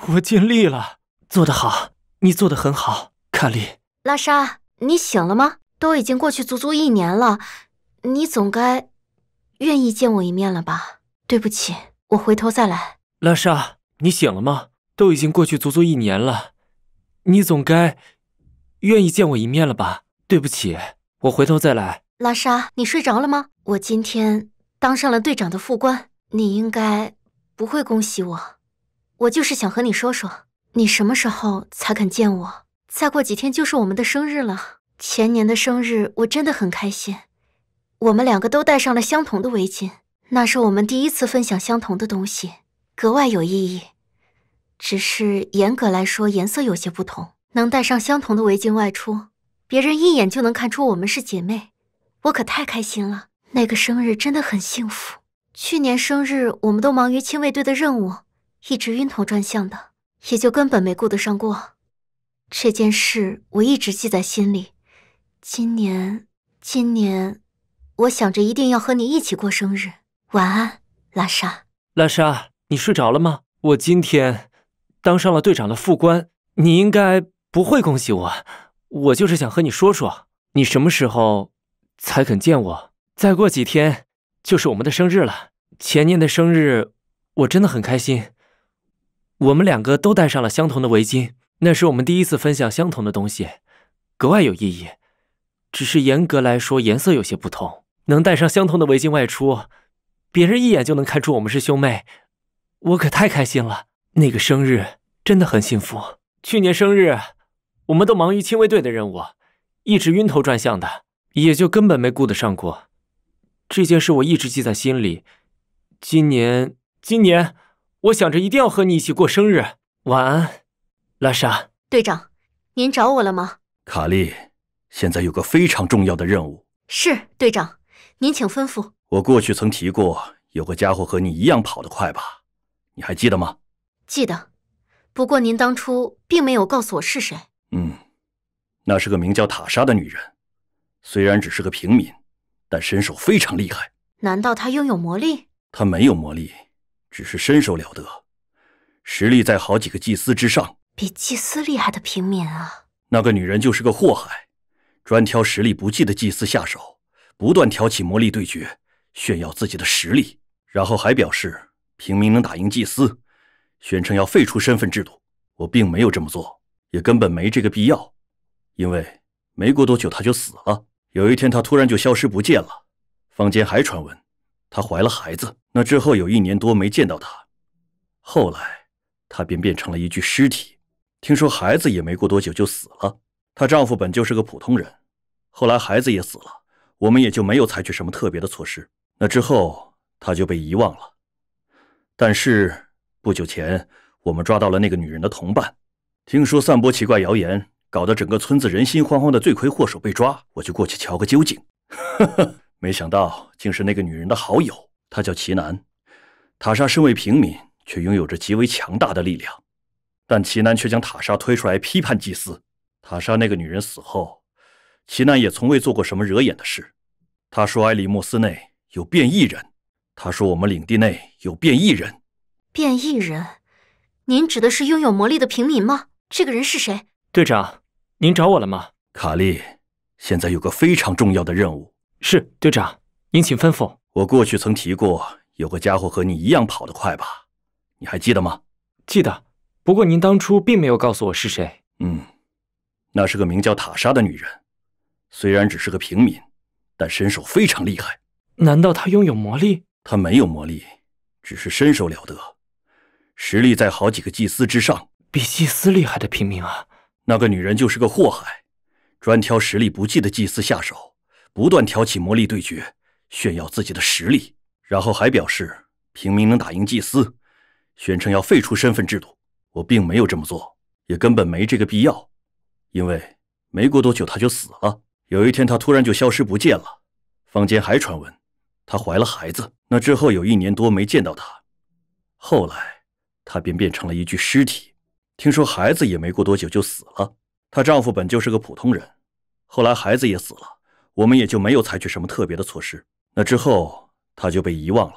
我尽力了，做得好，你做得很好，卡莉。拉莎，你醒了吗？都已经过去足足一年了，你总该愿意见我一面了吧？对不起，我回头再来。拉莎，你醒了吗？都已经过去足足一年了，你总该愿意见我一面了吧？对不起，我回头再来。拉莎，你睡着了吗？我今天当上了队长的副官，你应该不会恭喜我。我就是想和你说说，你什么时候才肯见我？再过几天就是我们的生日了。前年的生日，我真的很开心。我们两个都戴上了相同的围巾，那是我们第一次分享相同的东西，格外有意义。只是严格来说，颜色有些不同。能戴上相同的围巾外出，别人一眼就能看出我们是姐妹，我可太开心了。那个生日真的很幸福。去年生日，我们都忙于亲卫队的任务，一直晕头转向的，也就根本没顾得上过。这件事我一直记在心里。今年，今年，我想着一定要和你一起过生日。晚安，拉莎。拉莎，你睡着了吗？我今天当上了队长的副官，你应该不会恭喜我。我就是想和你说说，你什么时候才肯见我？再过几天就是我们的生日了。前年的生日，我真的很开心。我们两个都戴上了相同的围巾，那是我们第一次分享相同的东西，格外有意义。只是严格来说，颜色有些不同。能戴上相同的围巾外出，别人一眼就能看出我们是兄妹，我可太开心了。那个生日真的很幸福。去年生日，我们都忙于亲卫队的任务，一直晕头转向的，也就根本没顾得上过这件事。我一直记在心里。今年，今年，我想着一定要和你一起过生日。晚安，拉莎。队长，您找我了吗？卡利。现在有个非常重要的任务，是队长，您请吩咐。我过去曾提过有个家伙和你一样跑得快吧？你还记得吗？记得，不过您当初并没有告诉我是谁。嗯，那是个名叫塔莎的女人，虽然只是个平民，但身手非常厉害。难道她拥有魔力？她没有魔力，只是身手了得，实力在好几个祭司之上。比祭司厉害的平民啊！那个女人就是个祸害。专挑实力不济的祭司下手，不断挑起魔力对决，炫耀自己的实力。然后还表示平民能打赢祭司，宣称要废除身份制度。我并没有这么做，也根本没这个必要，因为没过多久他就死了。有一天他突然就消失不见了。坊间还传闻他怀了孩子。那之后有一年多没见到他，后来他便变成了一具尸体。听说孩子也没过多久就死了。她丈夫本就是个普通人，后来孩子也死了，我们也就没有采取什么特别的措施。那之后她就被遗忘了。但是不久前，我们抓到了那个女人的同伴，听说散播奇怪谣言，搞得整个村子人心惶惶的罪魁祸首被抓，我就过去瞧个究竟。哈哈，没想到竟是那个女人的好友。她叫齐南，塔莎身为平民，却拥有着极为强大的力量，但齐南却将塔莎推出来批判祭司。塔莎那个女人死后，奇南也从未做过什么惹眼的事。他说埃里穆斯内有变异人，他说我们领地内有变异人。变异人？您指的是拥有魔力的平民吗？这个人是谁？队长，您找我了吗？卡利，现在有个非常重要的任务。是队长，您请吩咐。我过去曾提过有个家伙和你一样跑得快吧？你还记得吗？记得。不过您当初并没有告诉我是谁。嗯。那是个名叫塔莎的女人，虽然只是个平民，但身手非常厉害。难道她拥有魔力？她没有魔力，只是身手了得，实力在好几个祭司之上。比祭司厉害的平民啊！那个女人就是个祸害，专挑实力不济的祭司下手，不断挑起魔力对决，炫耀自己的实力。然后还表示平民能打赢祭司，宣称要废除身份制度。我并没有这么做，也根本没这个必要。因为没过多久她就死了。有一天她突然就消失不见了，坊间还传闻她怀了孩子。那之后有一年多没见到她，后来她便变成了一具尸体。听说孩子也没过多久就死了。她丈夫本就是个普通人，后来孩子也死了，我们也就没有采取什么特别的措施。那之后她就被遗忘了。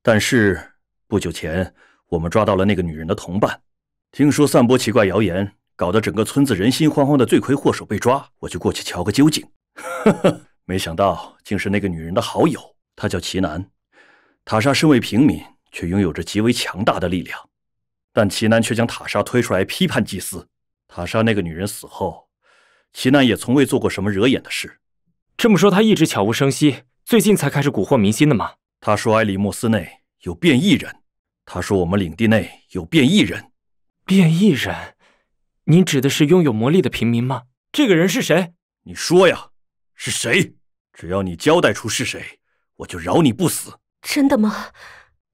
但是不久前我们抓到了那个女人的同伴，听说散播奇怪谣言。搞得整个村子人心惶惶的罪魁祸首被抓，我就过去瞧个究竟。哈哈，没想到竟是那个女人的好友，她叫齐南。塔莎身为平民，却拥有着极为强大的力量，但齐南却将塔莎推出来批判祭司。塔莎那个女人死后，齐南也从未做过什么惹眼的事。这么说，他一直悄无声息，最近才开始蛊惑民心的吗？他说埃里莫斯内有变异人，他说我们领地内有变异人，变异人。您指的是拥有魔力的平民吗？这个人是谁？你说呀，是谁？只要你交代出是谁，我就饶你不死。真的吗？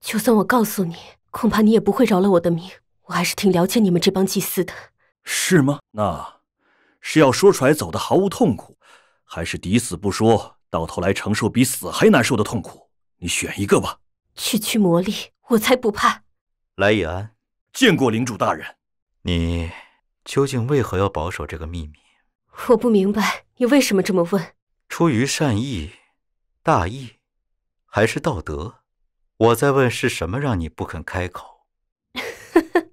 就算我告诉你，恐怕你也不会饶了我的命。我还是挺了解你们这帮祭司的。是吗？那是要说出来走的毫无痛苦，还是抵死不说，到头来承受比死还难受的痛苦？你选一个吧。区区魔力，我才不怕。来以安，见过领主大人。你。究竟为何要保守这个秘密？我不明白你为什么这么问。出于善意、大义还是道德？我在问是什么让你不肯开口。呵呵，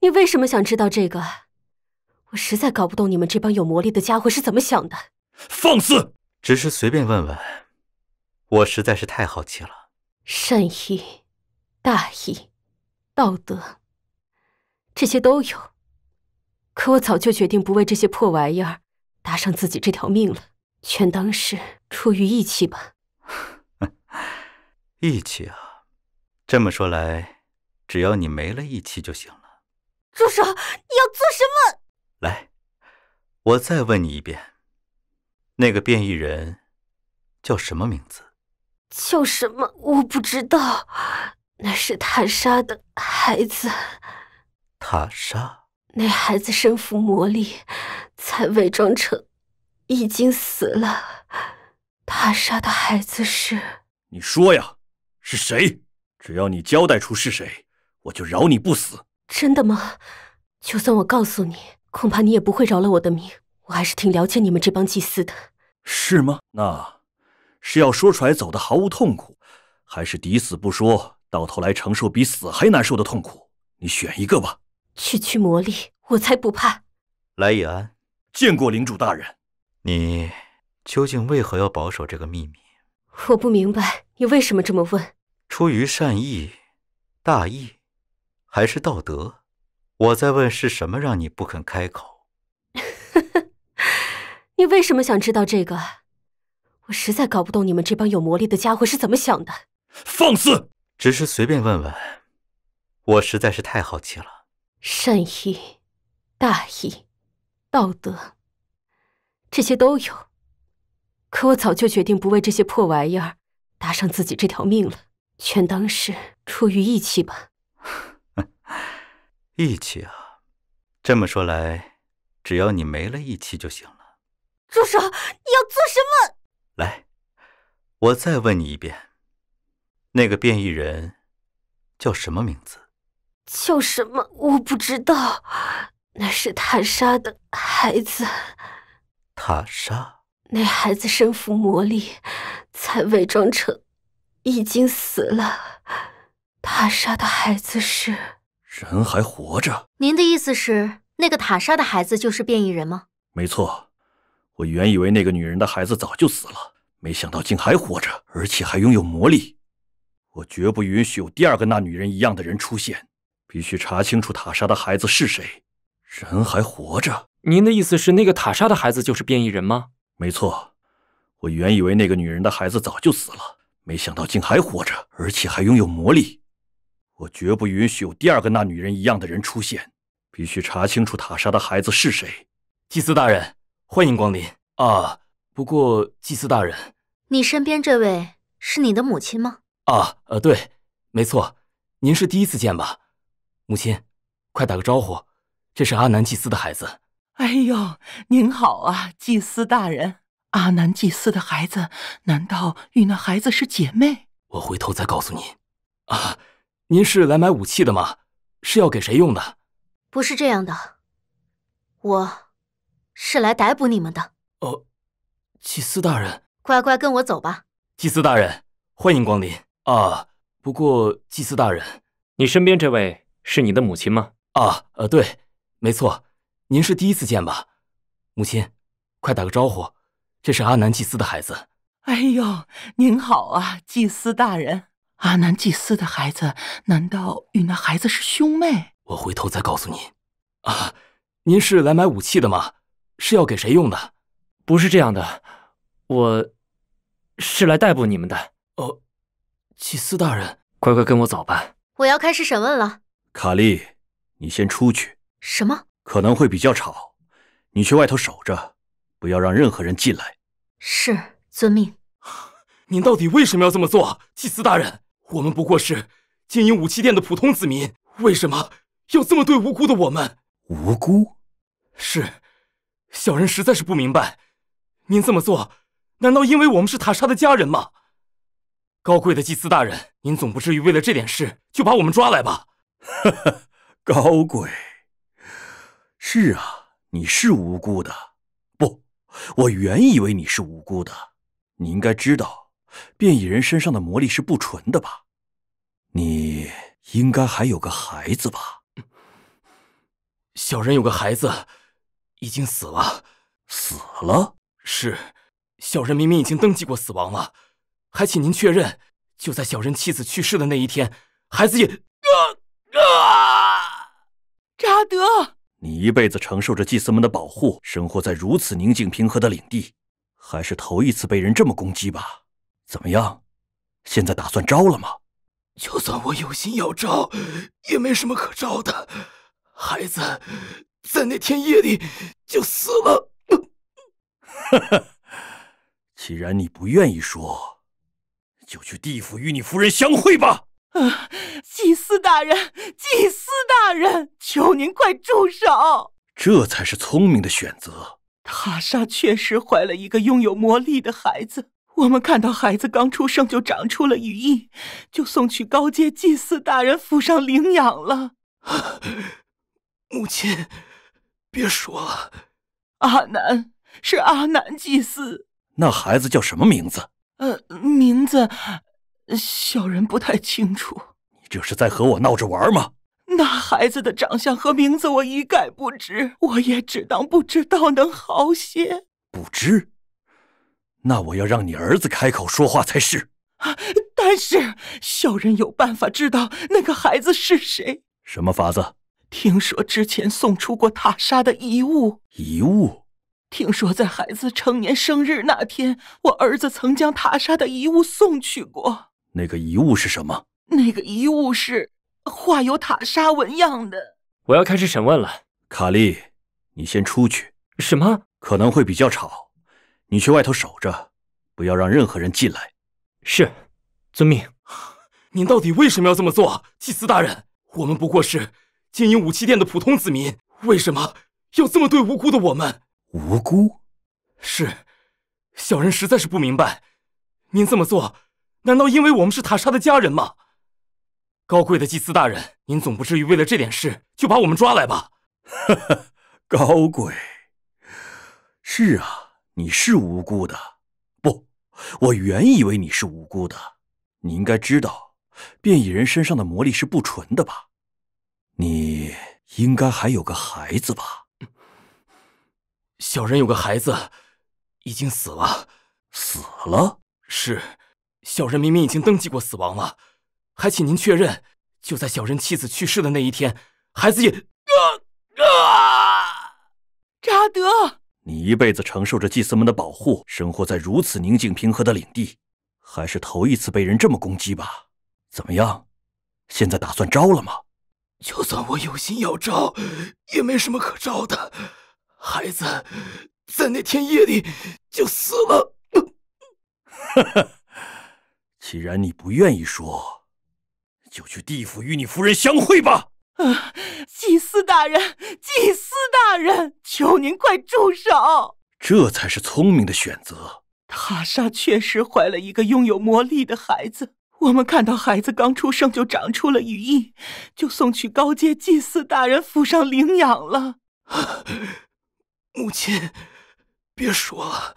你为什么想知道这个？我实在搞不懂你们这帮有魔力的家伙是怎么想的。放肆！只是随便问问，我实在是太好奇了。善意、大义、道德，这些都有。可我早就决定不为这些破玩意儿搭上自己这条命了，全当是出于义气吧。义气啊！这么说来，只要你没了义气就行了。住手！你要做什么？来，我再问你一遍，那个变异人叫什么名字？叫什么？我不知道，那是塔莎的孩子。塔莎。那孩子身负魔力，才伪装成已经死了。他杀的孩子是……你说呀，是谁？只要你交代出是谁，我就饶你不死。真的吗？就算我告诉你，恐怕你也不会饶了我的命。我还是挺了解你们这帮祭司的。是吗？那是要说出来走的毫无痛苦，还是抵死不说，到头来承受比死还难受的痛苦？你选一个吧。区区魔力，我才不怕。来伊安，见过领主大人。你究竟为何要保守这个秘密？我不明白你为什么这么问。出于善意、大义，还是道德？我在问是什么让你不肯开口。呵呵，你为什么想知道这个？我实在搞不懂你们这帮有魔力的家伙是怎么想的。放肆！只是随便问问，我实在是太好奇了。善意、大义、道德，这些都有，可我早就决定不为这些破玩意儿搭上自己这条命了。全当是出于义气吧。义气啊！这么说来，只要你没了义气就行了。住手！你要做什么？来，我再问你一遍，那个变异人叫什么名字？叫什么？我不知道，那是塔莎的孩子。塔莎那孩子身负魔力，才伪装成已经死了。塔莎的孩子是人还活着？您的意思是，那个塔莎的孩子就是变异人吗？没错，我原以为那个女人的孩子早就死了，没想到竟还活着，而且还拥有魔力。我绝不允许有第二个那女人一样的人出现。必须查清楚塔莎的孩子是谁，人还活着。您的意思是，那个塔莎的孩子就是变异人吗？没错，我原以为那个女人的孩子早就死了，没想到竟还活着，而且还拥有魔力。我绝不允许有第二个那女人一样的人出现。必须查清楚塔莎的孩子是谁。祭司大人，欢迎光临。啊，不过祭司大人，你身边这位是你的母亲吗？啊，呃，对，没错，您是第一次见吧？母亲，快打个招呼，这是阿南祭司的孩子。哎呦，您好啊，祭司大人，阿南祭司的孩子，难道与那孩子是姐妹？我回头再告诉您。啊，您是来买武器的吗？是要给谁用的？不是这样的，我，是来逮捕你们的。哦，祭司大人，乖乖跟我走吧。祭司大人，欢迎光临。啊，不过祭司大人，你身边这位。是你的母亲吗？啊，呃，对，没错，您是第一次见吧？母亲，快打个招呼，这是阿南祭司的孩子。哎呦，您好啊，祭司大人！阿南祭司的孩子，难道与那孩子是兄妹？我回头再告诉您。啊，您是来买武器的吗？是要给谁用的？不是这样的，我，是来逮捕你们的。哦，祭司大人，乖乖跟我走吧。我要开始审问了。卡利，你先出去。什么？可能会比较吵，你去外头守着，不要让任何人进来。是，遵命。您到底为什么要这么做，祭司大人？我们不过是经营武器店的普通子民，为什么要这么对无辜的我们？无辜？是，小人实在是不明白，您这么做，难道因为我们是塔莎的家人吗？高贵的祭司大人，您总不至于为了这点事就把我们抓来吧？哈哈，高贵。是啊，你是无辜的。不，我原以为你是无辜的。你应该知道，变异人身上的魔力是不纯的吧？你应该还有个孩子吧？小人有个孩子，已经死了。死了？是，小人明明已经登记过死亡了，还请您确认。就在小人妻子去世的那一天，孩子也……啊！啊！扎德，你一辈子承受着祭司们的保护，生活在如此宁静平和的领地，还是头一次被人这么攻击吧？怎么样，现在打算招了吗？就算我有心要招，也没什么可招的。孩子在那天夜里就死了。哈哈，既然你不愿意说，就去地府与你夫人相会吧。啊！祭司大人，祭司大人，求您快住手！这才是聪明的选择。塔莎确实怀了一个拥有魔力的孩子，我们看到孩子刚出生就长出了羽翼，就送去高阶祭司大人府上领养了。母亲，别说了。阿南是阿南祭司。那孩子叫什么名字？呃，名字。小人不太清楚，你这是在和我闹着玩吗？那孩子的长相和名字我一概不知，我也只当不知道，能好些。不知，那我要让你儿子开口说话才是。但是，小人有办法知道那个孩子是谁。什么法子？听说之前送出过塔莎的遗物。遗物？听说在孩子成年生日那天，我儿子曾将塔莎的遗物送去过。那个遗物是什么？那个遗物是画有塔沙纹样的。我要开始审问了，卡利，你先出去。什么？可能会比较吵，你去外头守着，不要让任何人进来。是，遵命。您到底为什么要这么做，祭司大人？我们不过是经营武器店的普通子民，为什么要这么对无辜的我们？无辜？是，小人实在是不明白，您这么做。难道因为我们是塔莎的家人吗？高贵的祭司大人，您总不至于为了这点事就把我们抓来吧？哈哈，高贵。是啊，你是无辜的。不，我原以为你是无辜的。你应该知道，变异人身上的魔力是不纯的吧？你应该还有个孩子吧？小人有个孩子，已经死了。死了？是。小人明明已经登记过死亡了，还请您确认。就在小人妻子去世的那一天，孩子也……啊！扎德，你一辈子承受着祭司们的保护，生活在如此宁静平和的领地，还是头一次被人这么攻击吧？怎么样，现在打算招了吗？就算我有心要招，也没什么可招的。孩子在那天夜里就死了。哈哈。既然你不愿意说，就去地府与你夫人相会吧。啊！祭司大人，祭司大人，求您快住手！这才是聪明的选择。塔莎确实怀了一个拥有魔力的孩子，我们看到孩子刚出生就长出了羽翼，就送去高阶祭司大人府上领养了。母亲，别说了。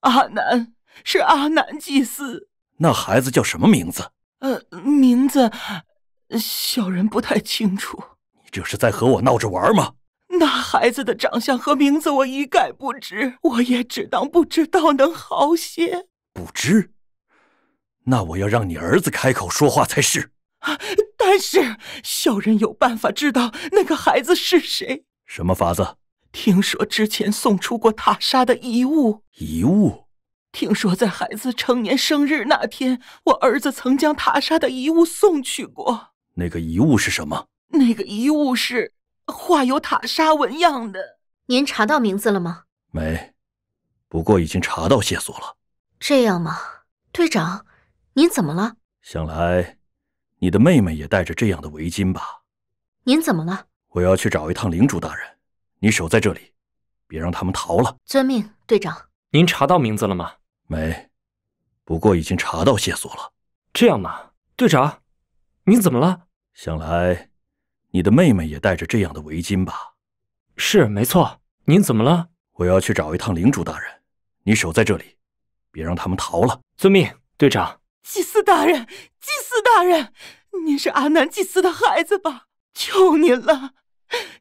阿南是阿南祭司。那孩子叫什么名字？呃，名字，小人不太清楚。你这是在和我闹着玩吗？那孩子的长相和名字我一概不知，我也只当不知道，能好些。不知？那我要让你儿子开口说话才是。但是，小人有办法知道那个孩子是谁。什么法子？听说之前送出过塔莎的遗物。遗物。听说在孩子成年生日那天，我儿子曾将塔莎的遗物送去过。那个遗物是什么？那个遗物是画有塔莎纹样的。您查到名字了吗？没，不过已经查到线索了。这样吗？队长，您怎么了？想来，你的妹妹也戴着这样的围巾吧？您怎么了？我要去找一趟领主大人。你守在这里，别让他们逃了。遵命，队长。您查到名字了吗？没，不过已经查到线索了。这样吗，队长？你怎么了？想来，你的妹妹也戴着这样的围巾吧？是，没错。您怎么了？我要去找一趟领主大人，你守在这里，别让他们逃了。遵命，队长。祭司大人，祭司大人，您是阿南祭司的孩子吧？求您了，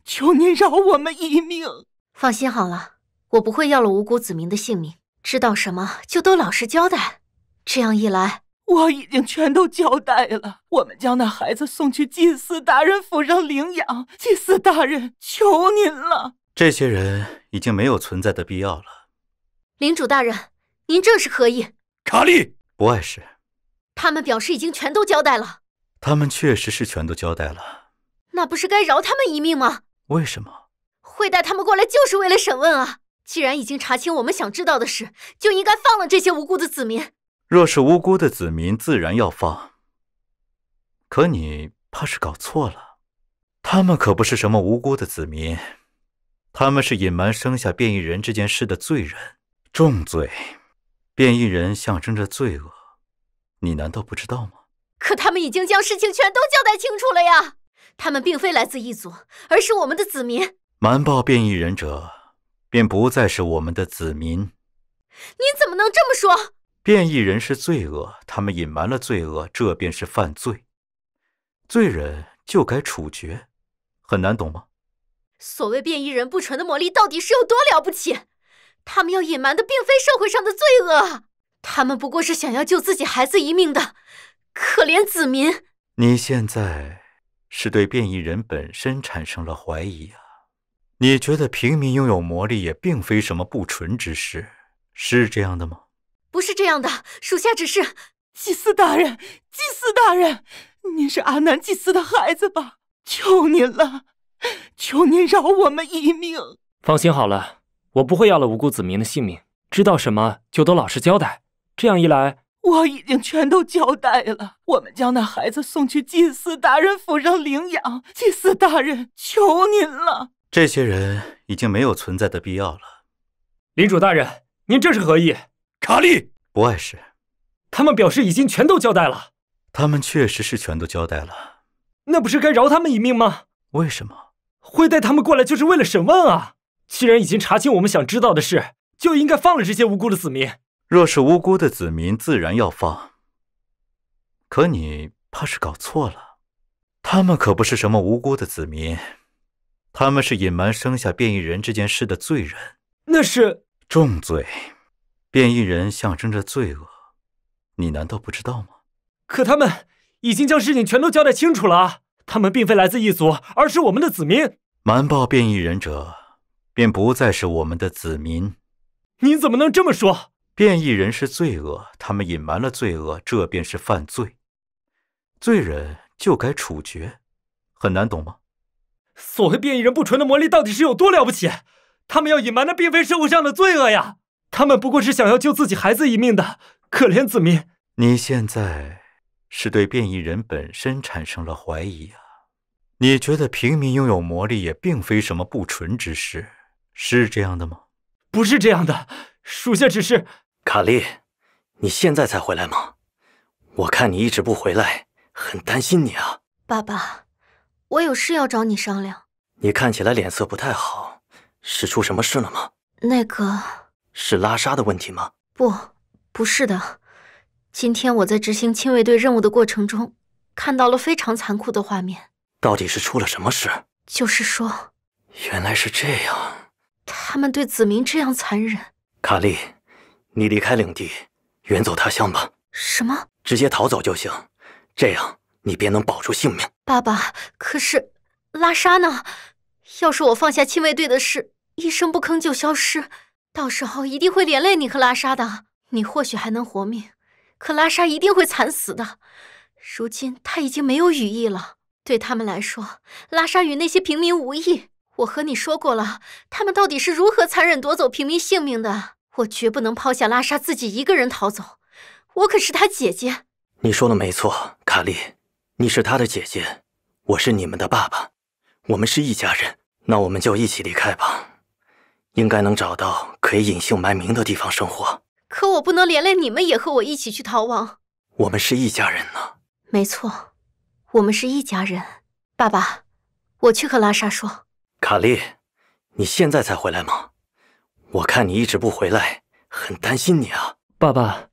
求您饶我们一命。放心好了，我不会要了无辜子民的性命。知道什么就都老实交代，这样一来我已经全都交代了。我们将那孩子送去祭司大人府上领养，祭司大人求您了。这些人已经没有存在的必要了。领主大人，您这是何意？卡利，不碍事。他们表示已经全都交代了。他们确实是全都交代了。那不是该饶他们一命吗？为什么？会带他们过来就是为了审问啊。既然已经查清我们想知道的事，就应该放了这些无辜的子民。若是无辜的子民，自然要放。可你怕是搞错了，他们可不是什么无辜的子民，他们是隐瞒生下变异人这件事的罪人，重罪。变异人象征着罪恶，你难道不知道吗？可他们已经将事情全都交代清楚了呀！他们并非来自异族，而是我们的子民。瞒报变异人者。便不再是我们的子民。你怎么能这么说？变异人是罪恶，他们隐瞒了罪恶，这便是犯罪。罪人就该处决，很难懂吗？所谓变异人不纯的魔力到底是有多了不起？他们要隐瞒的并非社会上的罪恶，他们不过是想要救自己孩子一命的可怜子民。你现在是对变异人本身产生了怀疑啊？你觉得平民拥有魔力也并非什么不纯之事，是这样的吗？不是这样的，属下只是……祭司大人，祭司大人，您是阿南祭司的孩子吧？求您了，求您饶我们一命！放心好了，我不会要了无辜子民的性命。知道什么就都老实交代，这样一来，我已经全都交代了。我们将那孩子送去祭司大人府上领养，祭司大人，求您了。这些人已经没有存在的必要了，领主大人，您这是何意？卡利，不碍事。他们表示已经全都交代了。他们确实是全都交代了。那不是该饶他们一命吗？为什么？会带他们过来就是为了审问啊！既然已经查清我们想知道的事，就应该放了这些无辜的子民。若是无辜的子民，自然要放。可你怕是搞错了，他们可不是什么无辜的子民。他们是隐瞒生下变异人这件事的罪人，那是重罪。变异人象征着罪恶，你难道不知道吗？可他们已经将事情全都交代清楚了啊！他们并非来自异族，而是我们的子民。瞒报变异人者，便不再是我们的子民。你怎么能这么说？变异人是罪恶，他们隐瞒了罪恶，这便是犯罪。罪人就该处决，很难懂吗？所谓变异人不纯的魔力到底是有多了不起？他们要隐瞒的并非社会上的罪恶呀，他们不过是想要救自己孩子一命的可怜子民。你现在是对变异人本身产生了怀疑啊？你觉得平民拥有魔力也并非什么不纯之事，是这样的吗？不是这样的，属下只是……卡利，你现在才回来吗？我看你一直不回来，很担心你啊，爸爸。我有事要找你商量。你看起来脸色不太好，是出什么事了吗？那个是拉沙的问题吗？不，不是的。今天我在执行亲卫队任务的过程中，看到了非常残酷的画面。到底是出了什么事？就是说，原来是这样。他们对子民这样残忍。卡利，你离开领地，远走他乡吧。什么？直接逃走就行。这样。你便能保住性命，爸爸。可是，拉莎呢？要是我放下亲卫队的事，一声不吭就消失，到时候一定会连累你和拉莎的。你或许还能活命，可拉莎一定会惨死的。如今他已经没有羽翼了，对他们来说，拉莎与那些平民无异。我和你说过了，他们到底是如何残忍夺走平民性命的？我绝不能抛下拉莎自己一个人逃走，我可是他姐姐。你说的没错，卡利。你是他的姐姐，我是你们的爸爸，我们是一家人。那我们就一起离开吧，应该能找到可以隐姓埋名的地方生活。可我不能连累你们，也和我一起去逃亡。我们是一家人呢。没错，我们是一家人。爸爸，我去和拉莎说。卡莉，你现在才回来吗？我看你一直不回来，很担心你啊。爸爸，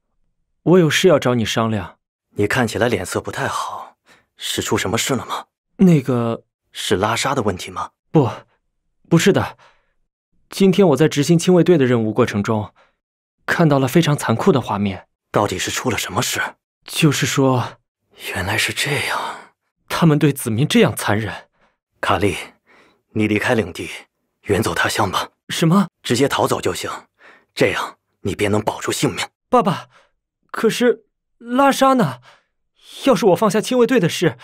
我有事要找你商量。你看起来脸色不太好。是出什么事了吗？那个是拉沙的问题吗？不，不是的。今天我在执行亲卫队的任务过程中，看到了非常残酷的画面。到底是出了什么事？就是说，原来是这样。他们对子民这样残忍。卡利，你离开领地，远走他乡吧。什么？直接逃走就行，这样你便能保住性命。爸爸，可是拉沙呢？要是我放下亲卫队的事，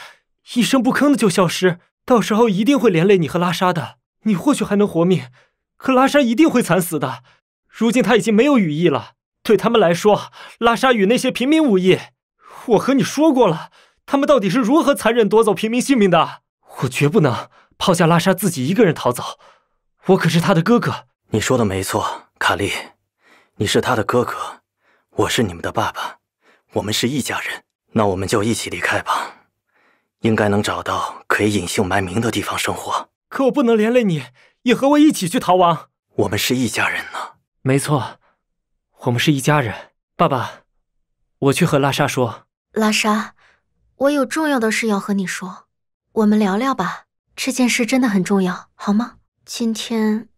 一声不吭的就消失，到时候一定会连累你和拉莎的。你或许还能活命，可拉莎一定会惨死的。如今他已经没有羽翼了，对他们来说，拉莎与那些平民无异。我和你说过了，他们到底是如何残忍夺走平民性命的？我绝不能抛下拉莎自己一个人逃走。我可是他的哥哥。你说的没错，卡利，你是他的哥哥，我是你们的爸爸，我们是一家人。那我们就一起离开吧，应该能找到可以隐姓埋名的地方生活。可我不能连累你，也和我一起去逃亡。我们是一家人呢。没错，我们是一家人。爸爸，我去和拉莎说。拉莎，我有重要的事要和你说，我们聊聊吧。这件事真的很重要，好吗？今天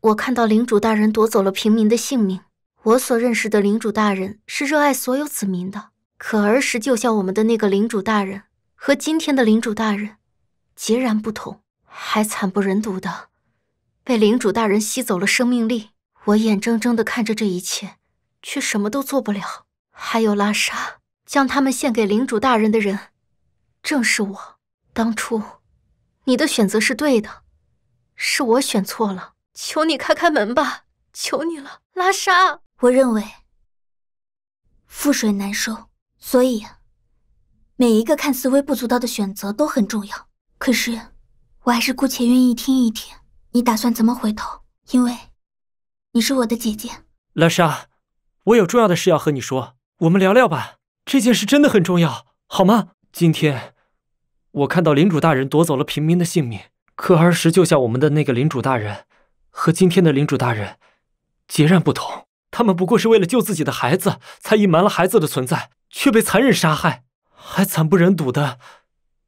我看到领主大人夺走了平民的性命。我所认识的领主大人是热爱所有子民的。可儿时救下我们的那个领主大人，和今天的领主大人，截然不同。还惨不忍睹的，被领主大人吸走了生命力。我眼睁睁的看着这一切，却什么都做不了。还有拉莎，将他们献给领主大人的人，正是我。当初，你的选择是对的，是我选错了。求你开开门吧，求你了，拉莎。我认为，覆水难收。所以，每一个看似微不足道的选择都很重要。可是，我还是姑且愿意听一听你打算怎么回头，因为你是我的姐姐，拉莎。我有重要的事要和你说，我们聊聊吧。这件事真的很重要，好吗？今天，我看到领主大人夺走了平民的性命，可儿时救下我们的那个领主大人，和今天的领主大人，截然不同。他们不过是为了救自己的孩子，才隐瞒了孩子的存在。却被残忍杀害，还惨不忍睹的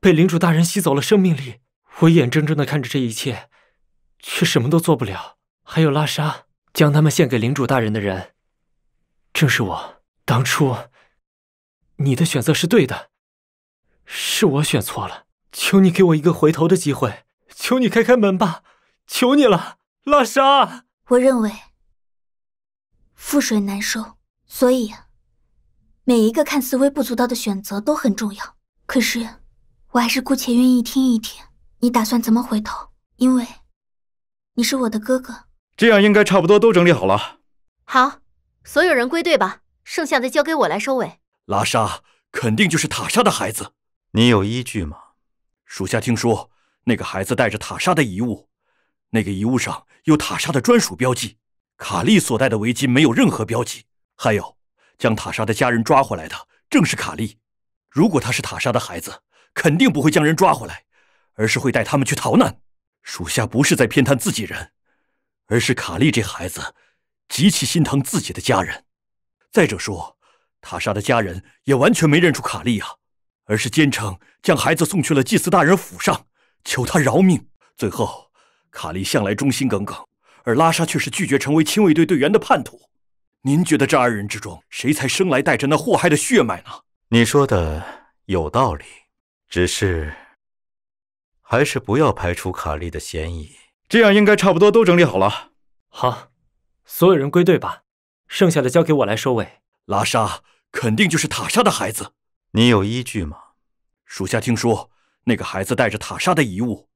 被领主大人吸走了生命力。我眼睁睁的看着这一切，却什么都做不了。还有拉莎，将他们献给领主大人的人，正是我。当初，你的选择是对的，是我选错了。求你给我一个回头的机会，求你开开门吧，求你了，拉莎。我认为覆水难收，所以。每一个看似微不足道的选择都很重要，可是我还是姑且愿意听一听你打算怎么回头，因为你是我的哥哥。这样应该差不多都整理好了。好，所有人归队吧，剩下的交给我来收尾。拉莎肯定就是塔莎的孩子，你有依据吗？属下听说那个孩子带着塔莎的遗物，那个遗物上有塔莎的专属标记，卡利所戴的围巾没有任何标记，还有。将塔莎的家人抓回来的正是卡利。如果他是塔莎的孩子，肯定不会将人抓回来，而是会带他们去逃难。属下不是在偏袒自己人，而是卡利这孩子极其心疼自己的家人。再者说，塔莎的家人也完全没认出卡利啊，而是坚称将孩子送去了祭司大人府上，求他饶命。最后，卡利向来忠心耿耿，而拉莎却是拒绝成为亲卫队队员的叛徒。您觉得这二人之中，谁才生来带着那祸害的血脉呢？你说的有道理，只是还是不要排除卡利的嫌疑。这样应该差不多都整理好了。好，所有人归队吧，剩下的交给我来收尾。拉莎肯定就是塔莎的孩子，你有依据吗？属下听说那个孩子带着塔莎的遗物，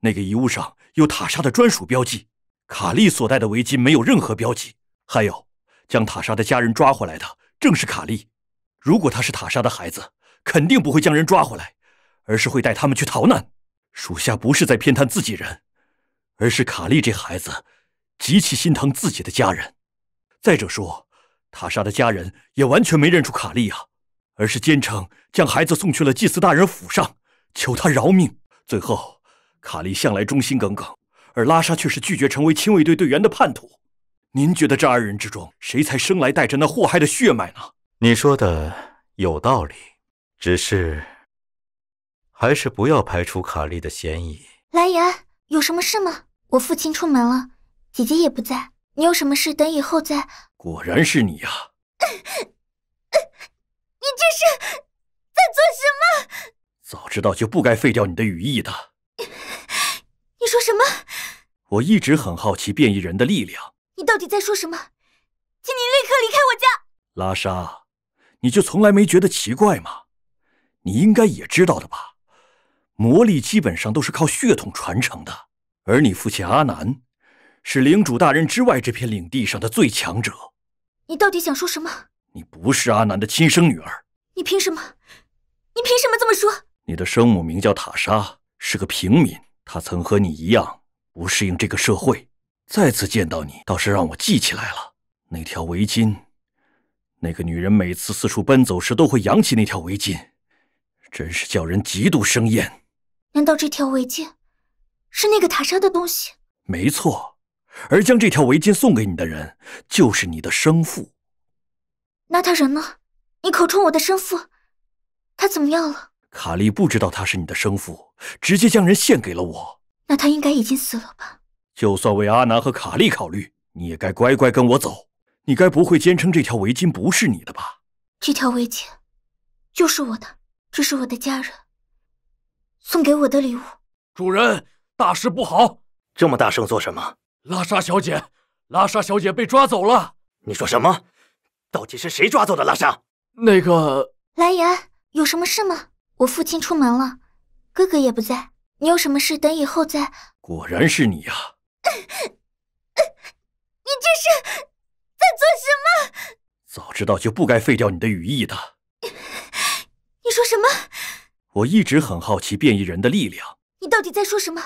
那个遗物上有塔莎的专属标记，卡利所带的围巾没有任何标记，还有。将塔莎的家人抓回来的正是卡利。如果他是塔莎的孩子，肯定不会将人抓回来，而是会带他们去逃难。属下不是在偏袒自己人，而是卡利这孩子极其心疼自己的家人。再者说，塔莎的家人也完全没认出卡利啊，而是坚称将孩子送去了祭司大人府上，求他饶命。最后，卡利向来忠心耿耿，而拉莎却是拒绝成为亲卫队队员的叛徒。您觉得这二人之中，谁才生来带着那祸害的血脉呢？你说的有道理，只是还是不要排除卡莉的嫌疑。蓝颜，有什么事吗？我父亲出门了，姐姐也不在，你有什么事等以后再。果然是你呀！你这是在做什么？早知道就不该废掉你的羽翼的。你说什么？我一直很好奇变异人的力量。你到底在说什么？请你立刻离开我家！拉莎，你就从来没觉得奇怪吗？你应该也知道的吧。魔力基本上都是靠血统传承的，而你父亲阿南，是领主大人之外这片领地上的最强者。你到底想说什么？你不是阿南的亲生女儿，你凭什么？你凭什么这么说？你的生母名叫塔莎，是个平民，她曾和你一样不适应这个社会。再次见到你，倒是让我记起来了。那条围巾，那个女人每次四处奔走时，都会扬起那条围巾，真是叫人极度生厌。难道这条围巾是那个塔莎的东西？没错，而将这条围巾送给你的人，就是你的生父。那他人呢？你口冲我的生父，他怎么样了？卡利不知道他是你的生父，直接将人献给了我。那他应该已经死了吧？就算为阿南和卡莉考虑，你也该乖乖跟我走。你该不会坚称这条围巾不是你的吧？这条围巾，就是我的。这是我的家人送给我的礼物。主人，大事不好！这么大声做什么？拉莎小姐，拉莎小姐被抓走了！你说什么？到底是谁抓走的拉莎？那个莱颜，有什么事吗？我父亲出门了，哥哥也不在，你有什么事等以后再……果然是你呀！你这是在做什么？早知道就不该废掉你的羽翼的。你说什么？我一直很好奇变异人的力量。你到底在说什么？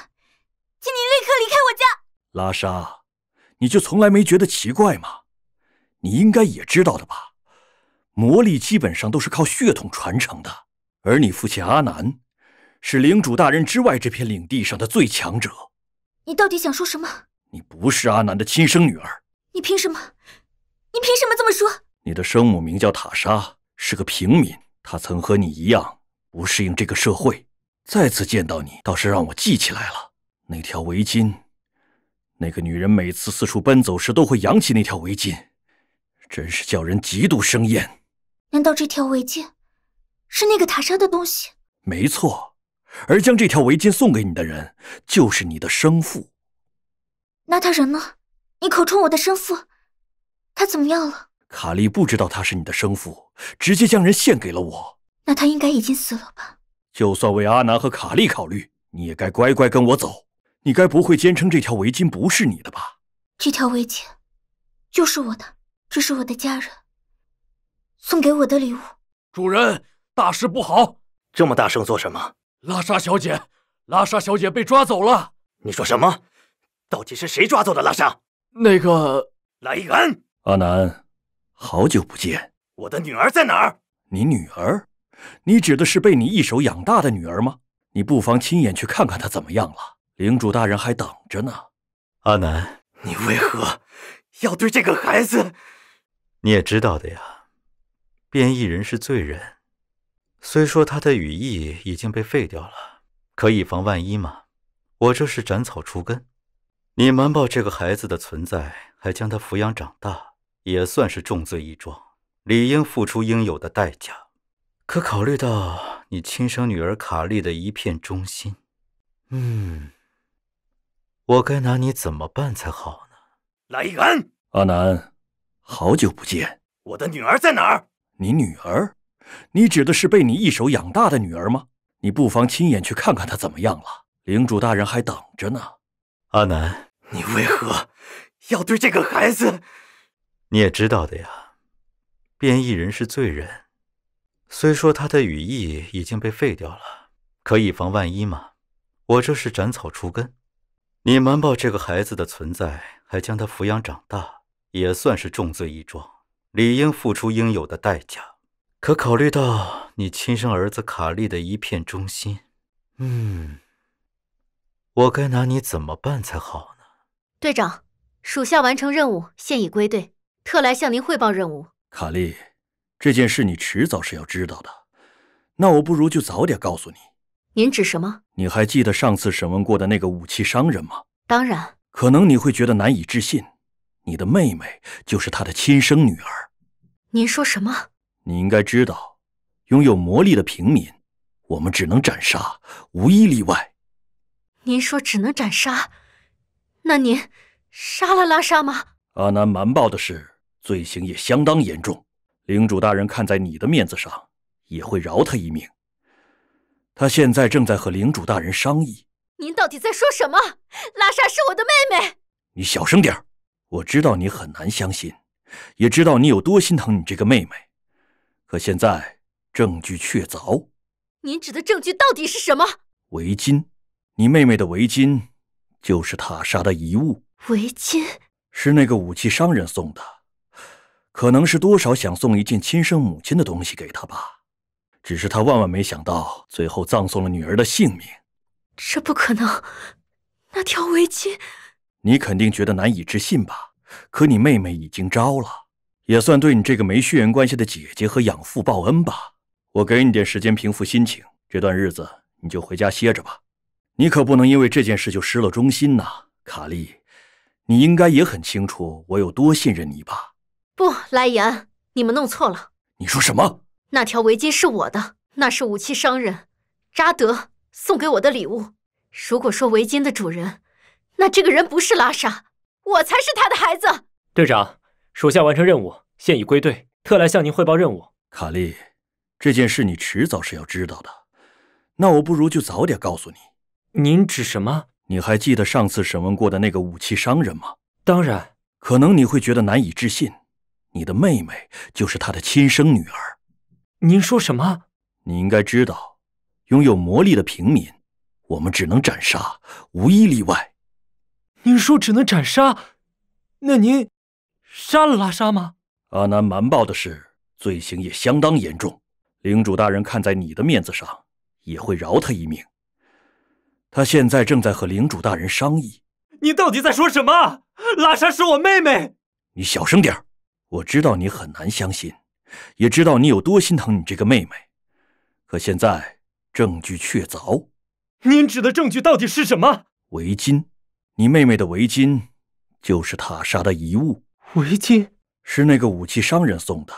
请你立刻离开我家。拉莎，你就从来没觉得奇怪吗？你应该也知道的吧。魔力基本上都是靠血统传承的，而你父亲阿南，是领主大人之外这片领地上的最强者。你到底想说什么？你不是阿南的亲生女儿，你凭什么？你凭什么这么说？你的生母名叫塔莎，是个平民。她曾和你一样不适应这个社会。再次见到你，倒是让我记起来了。那条围巾，那个女人每次四处奔走时都会扬起那条围巾，真是叫人极度生厌。难道这条围巾是那个塔莎的东西？没错。而将这条围巾送给你的人，就是你的生父。那他人呢？你口中我的生父，他怎么样了？卡利不知道他是你的生父，直接将人献给了我。那他应该已经死了吧？就算为阿南和卡利考虑，你也该乖乖跟我走。你该不会坚称这条围巾不是你的吧？这条围巾就是我的，这是我的家人送给我的礼物。主人，大事不好！这么大声做什么？拉莎小姐，拉莎小姐被抓走了！你说什么？到底是谁抓走的拉莎？那个莱恩阿南，好久不见！我的女儿在哪儿？你女儿？你指的是被你一手养大的女儿吗？你不妨亲眼去看看她怎么样了。领主大人还等着呢。阿南，你为何要对这个孩子？你也知道的呀，变异人是罪人。虽说他的羽翼已经被废掉了，可以防万一嘛。我这是斩草除根。你瞒报这个孩子的存在，还将他抚养长大，也算是重罪一桩，理应付出应有的代价。可考虑到你亲生女儿卡利的一片忠心，嗯，我该拿你怎么办才好呢？来人。阿南，好久不见。我的女儿在哪儿？你女儿？你指的是被你一手养大的女儿吗？你不妨亲眼去看看她怎么样了。领主大人还等着呢。阿南，你为何要对这个孩子？你也知道的呀，变异人是罪人。虽说他的羽翼已经被废掉了，可以防万一嘛。我这是斩草除根。你瞒报这个孩子的存在，还将他抚养长大，也算是重罪一桩，理应付出应有的代价。可考虑到你亲生儿子卡利的一片忠心，嗯，我该拿你怎么办才好呢？队长，属下完成任务，现已归队，特来向您汇报任务。卡利，这件事你迟早是要知道的，那我不如就早点告诉你。您指什么？你还记得上次审问过的那个武器商人吗？当然。可能你会觉得难以置信，你的妹妹就是他的亲生女儿。您说什么？你应该知道，拥有魔力的平民，我们只能斩杀，无一例外。您说只能斩杀，那您杀了拉莎吗？阿南瞒报的事，罪行也相当严重。领主大人看在你的面子上，也会饶他一命。他现在正在和领主大人商议。您到底在说什么？拉莎是我的妹妹。你小声点儿，我知道你很难相信，也知道你有多心疼你这个妹妹。可现在证据确凿，您指的证据到底是什么？围巾，你妹妹的围巾就是塔杀的遗物。围巾是那个武器商人送的，可能是多少想送一件亲生母亲的东西给她吧，只是她万万没想到，最后葬送了女儿的性命。这不可能，那条围巾，你肯定觉得难以置信吧？可你妹妹已经招了。也算对你这个没血缘关系的姐姐和养父报恩吧。我给你点时间平复心情，这段日子你就回家歇着吧。你可不能因为这件事就失了忠心呐，卡利。你应该也很清楚我有多信任你吧？不，莱言，你们弄错了。你说什么？那条围巾是我的，那是武器商人扎德送给我的礼物。如果说围巾的主人，那这个人不是拉莎，我才是他的孩子。队长。属下完成任务，现已归队，特来向您汇报任务。卡利，这件事你迟早是要知道的，那我不如就早点告诉你。您指什么？你还记得上次审问过的那个武器商人吗？当然。可能你会觉得难以置信，你的妹妹就是他的亲生女儿。您说什么？你应该知道，拥有魔力的平民，我们只能斩杀，无一例外。您说只能斩杀，那您？杀了拉莎吗？阿南瞒报的事，罪行也相当严重。领主大人看在你的面子上，也会饶他一命。他现在正在和领主大人商议。你到底在说什么？拉莎是我妹妹。你小声点我知道你很难相信，也知道你有多心疼你这个妹妹。可现在证据确凿。您指的证据到底是什么？围巾，你妹妹的围巾，就是塔莎的遗物。围巾是那个武器商人送的，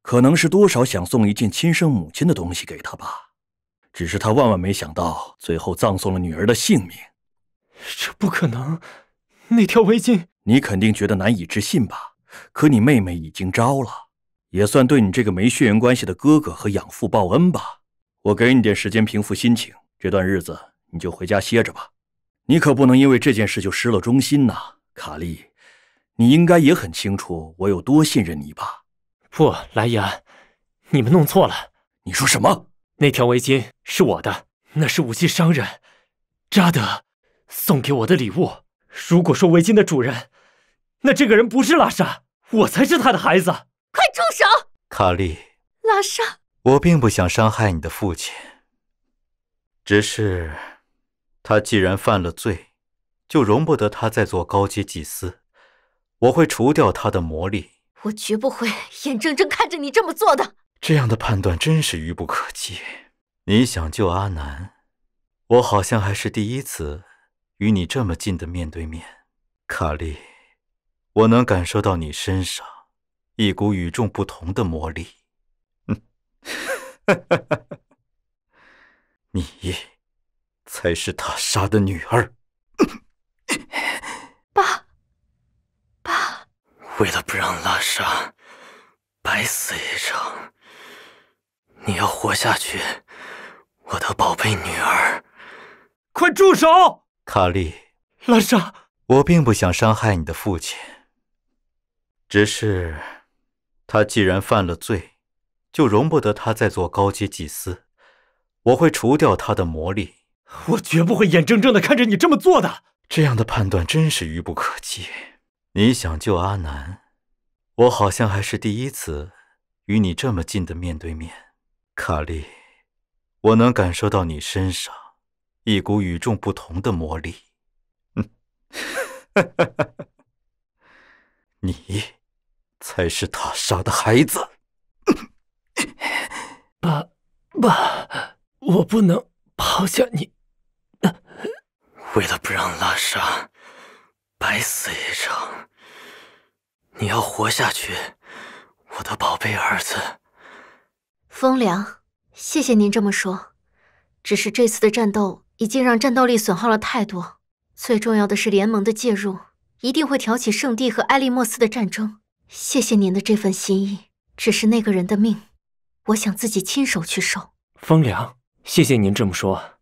可能是多少想送一件亲生母亲的东西给他吧，只是他万万没想到，最后葬送了女儿的性命。这不可能，那条围巾你肯定觉得难以置信吧？可你妹妹已经招了，也算对你这个没血缘关系的哥哥和养父报恩吧。我给你点时间平复心情，这段日子你就回家歇着吧。你可不能因为这件事就失了忠心呐，卡利。你应该也很清楚我有多信任你吧？不，莱伊安，你们弄错了。你说什么？那条围巾是我的，那是武器商人扎德送给我的礼物。如果说围巾的主人，那这个人不是拉莎，我才是他的孩子。快住手！卡利，拉莎，我并不想伤害你的父亲，只是他既然犯了罪，就容不得他再做高阶祭司。我会除掉他的魔力，我绝不会眼睁睁看着你这么做的。这样的判断真是愚不可及。你想救阿南，我好像还是第一次与你这么近的面对面。卡莉，我能感受到你身上一股与众不同的魔力。嗯，你才是他杀的女儿。为了不让拉莎白死一场，你要活下去，我的宝贝女儿！快住手！卡利，拉莎，我并不想伤害你的父亲，只是他既然犯了罪，就容不得他再做高阶祭司。我会除掉他的魔力，我绝不会眼睁睁的看着你这么做的。这样的判断真是愚不可及。你想救阿南，我好像还是第一次与你这么近的面对面。卡利，我能感受到你身上一股与众不同的魔力。你才是塔莎的孩子。爸，爸，我不能抛下你。为了不让拉莎。白死一场，你要活下去，我的宝贝儿子。风凉，谢谢您这么说。只是这次的战斗已经让战斗力损耗了太多。最重要的是，联盟的介入一定会挑起圣地和埃利莫斯的战争。谢谢您的这份心意。只是那个人的命，我想自己亲手去收。风凉，谢谢您这么说。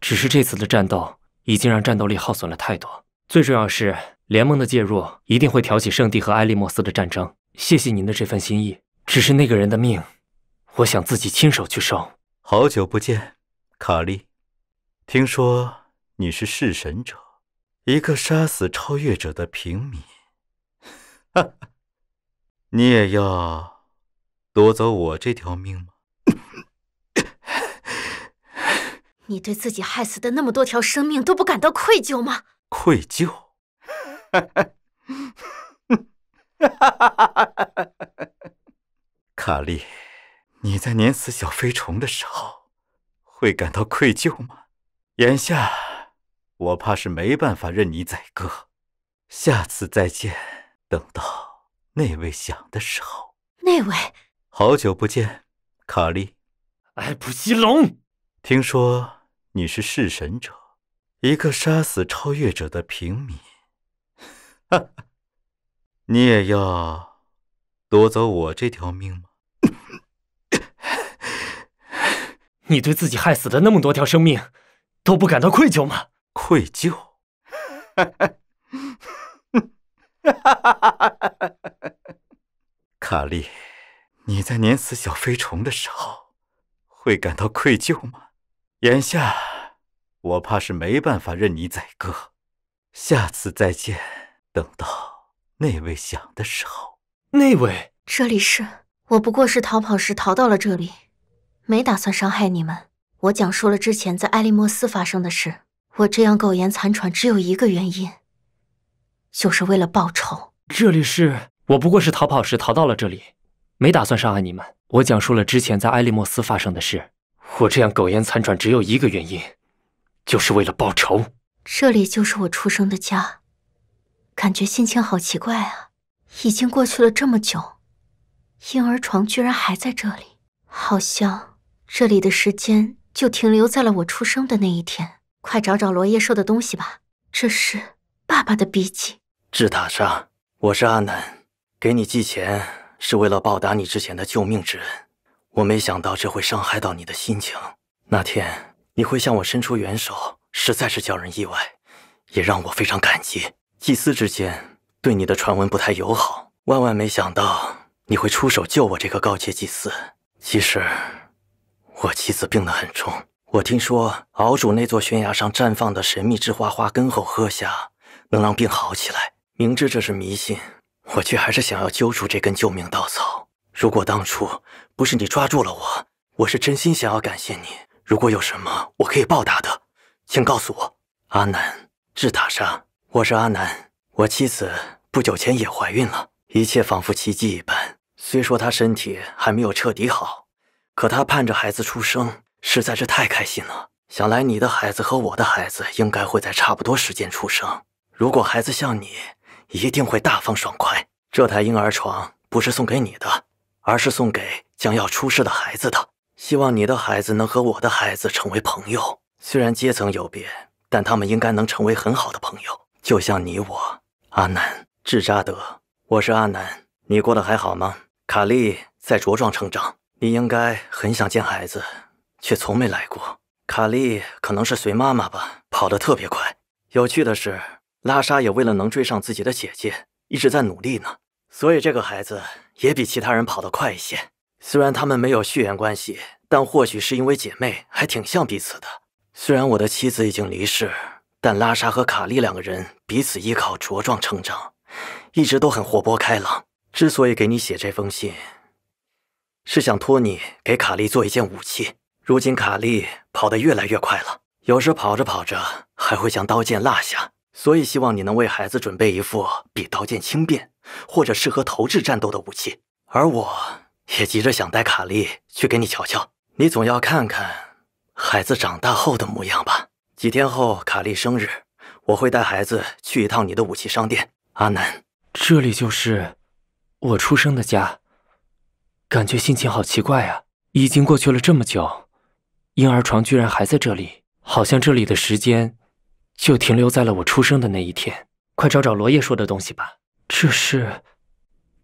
只是这次的战斗已经让战斗力耗损了太多。最重要是联盟的介入一定会挑起圣地和埃利莫斯的战争。谢谢您的这份心意。只是那个人的命，我想自己亲手去收。好久不见，卡利。听说你是弑神者，一个杀死超越者的平民。哈哈，你也要夺走我这条命吗？你对自己害死的那么多条生命都不感到愧疚吗？愧疚，卡利，你在碾死小飞虫的时候，会感到愧疚吗？眼下，我怕是没办法任你宰割。下次再见，等到那位想的时候。那位，好久不见，卡利，埃普西龙。听说你是弑神者。一个杀死超越者的平民，你也要夺走我这条命吗？你对自己害死的那么多条生命都不感到愧疚吗？愧疚？卡利，你在碾死小飞虫的时候会感到愧疚吗？眼下。我怕是没办法任你宰割，下次再见。等到那位想的时候，那位，这里是，我不过是逃跑时逃到了这里，没打算伤害你们。我讲述了之前在埃利莫斯发生的事。我这样苟延残喘只有一个原因，就是为了报仇。这里是，我不过是逃跑时逃到了这里，没打算伤害你们。我讲述了之前在埃利莫斯发生的事。我这样苟延残喘只有一个原因。就是为了报仇。这里就是我出生的家，感觉心情好奇怪啊！已经过去了这么久，婴儿床居然还在这里，好像这里的时间就停留在了我出生的那一天。快找找罗叶兽的东西吧。这是爸爸的笔记。智塔莎，我是阿南，给你寄钱是为了报答你之前的救命之恩。我没想到这会伤害到你的心情。那天。你会向我伸出援手，实在是叫人意外，也让我非常感激。祭司之间对你的传闻不太友好，万万没想到你会出手救我这个高阶祭司。其实我妻子病得很重，我听说敖主那座悬崖上绽放的神秘之花，花根后喝下能让病好起来。明知这是迷信，我却还是想要揪住这根救命稻草。如果当初不是你抓住了我，我是真心想要感谢你。如果有什么我可以报答的，请告诉我。阿南，智塔莎，我是阿南，我妻子不久前也怀孕了，一切仿佛奇迹一般。虽说她身体还没有彻底好，可她盼着孩子出生，实在是太开心了。想来你的孩子和我的孩子应该会在差不多时间出生。如果孩子像你，一定会大方爽快。这台婴儿床不是送给你的，而是送给将要出世的孩子的。希望你的孩子能和我的孩子成为朋友。虽然阶层有别，但他们应该能成为很好的朋友，就像你我。阿南，智扎德，我是阿南。你过得还好吗？卡利在茁壮成长。你应该很想见孩子，却从没来过。卡利可能是随妈妈吧，跑得特别快。有趣的是，拉莎也为了能追上自己的姐姐，一直在努力呢。所以这个孩子也比其他人跑得快一些。虽然他们没有血缘关系，但或许是因为姐妹，还挺像彼此的。虽然我的妻子已经离世，但拉莎和卡莉两个人彼此依靠，茁壮成长，一直都很活泼开朗。之所以给你写这封信，是想托你给卡莉做一件武器。如今卡莉跑得越来越快了，有时跑着跑着还会将刀剑落下，所以希望你能为孩子准备一副比刀剑轻便，或者适合投掷战斗的武器。而我。也急着想带卡利去给你瞧瞧，你总要看看孩子长大后的模样吧。几天后卡利生日，我会带孩子去一趟你的武器商店。阿南，这里就是我出生的家，感觉心情好奇怪啊！已经过去了这么久，婴儿床居然还在这里，好像这里的时间就停留在了我出生的那一天。快找找罗叶说的东西吧。这是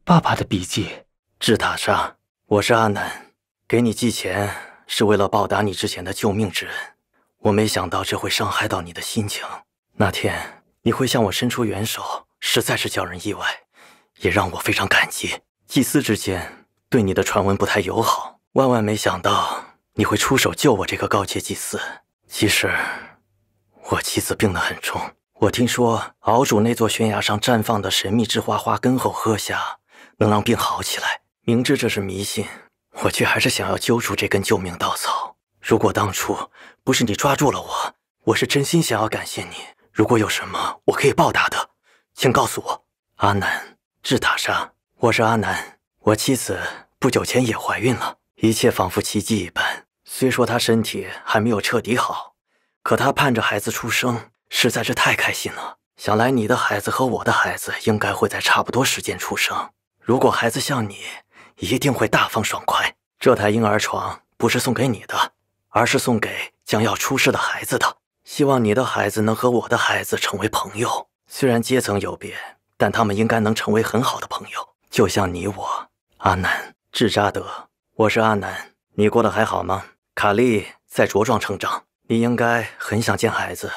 爸爸的笔记，纸塔上。我是阿南，给你寄钱是为了报答你之前的救命之恩。我没想到这会伤害到你的心情。那天你会向我伸出援手，实在是叫人意外，也让我非常感激。祭司之间对你的传闻不太友好，万万没想到你会出手救我这个高阶祭司。其实我妻子病得很重，我听说敖主那座悬崖上绽放的神秘之花，花根后喝下能让病好起来。明知这是迷信，我却还是想要揪住这根救命稻草。如果当初不是你抓住了我，我是真心想要感谢你。如果有什么我可以报答的，请告诉我。阿南，智塔莎，我是阿南，我妻子不久前也怀孕了，一切仿佛奇迹一般。虽说她身体还没有彻底好，可她盼着孩子出生实在是太开心了。想来你的孩子和我的孩子应该会在差不多时间出生。如果孩子像你，一定会大方爽快。这台婴儿床不是送给你的，而是送给将要出世的孩子的。希望你的孩子能和我的孩子成为朋友。虽然阶层有别，但他们应该能成为很好的朋友。就像你我，阿南、智扎德，我是阿南。你过得还好吗？卡利在茁壮成长。你应该很想见孩子，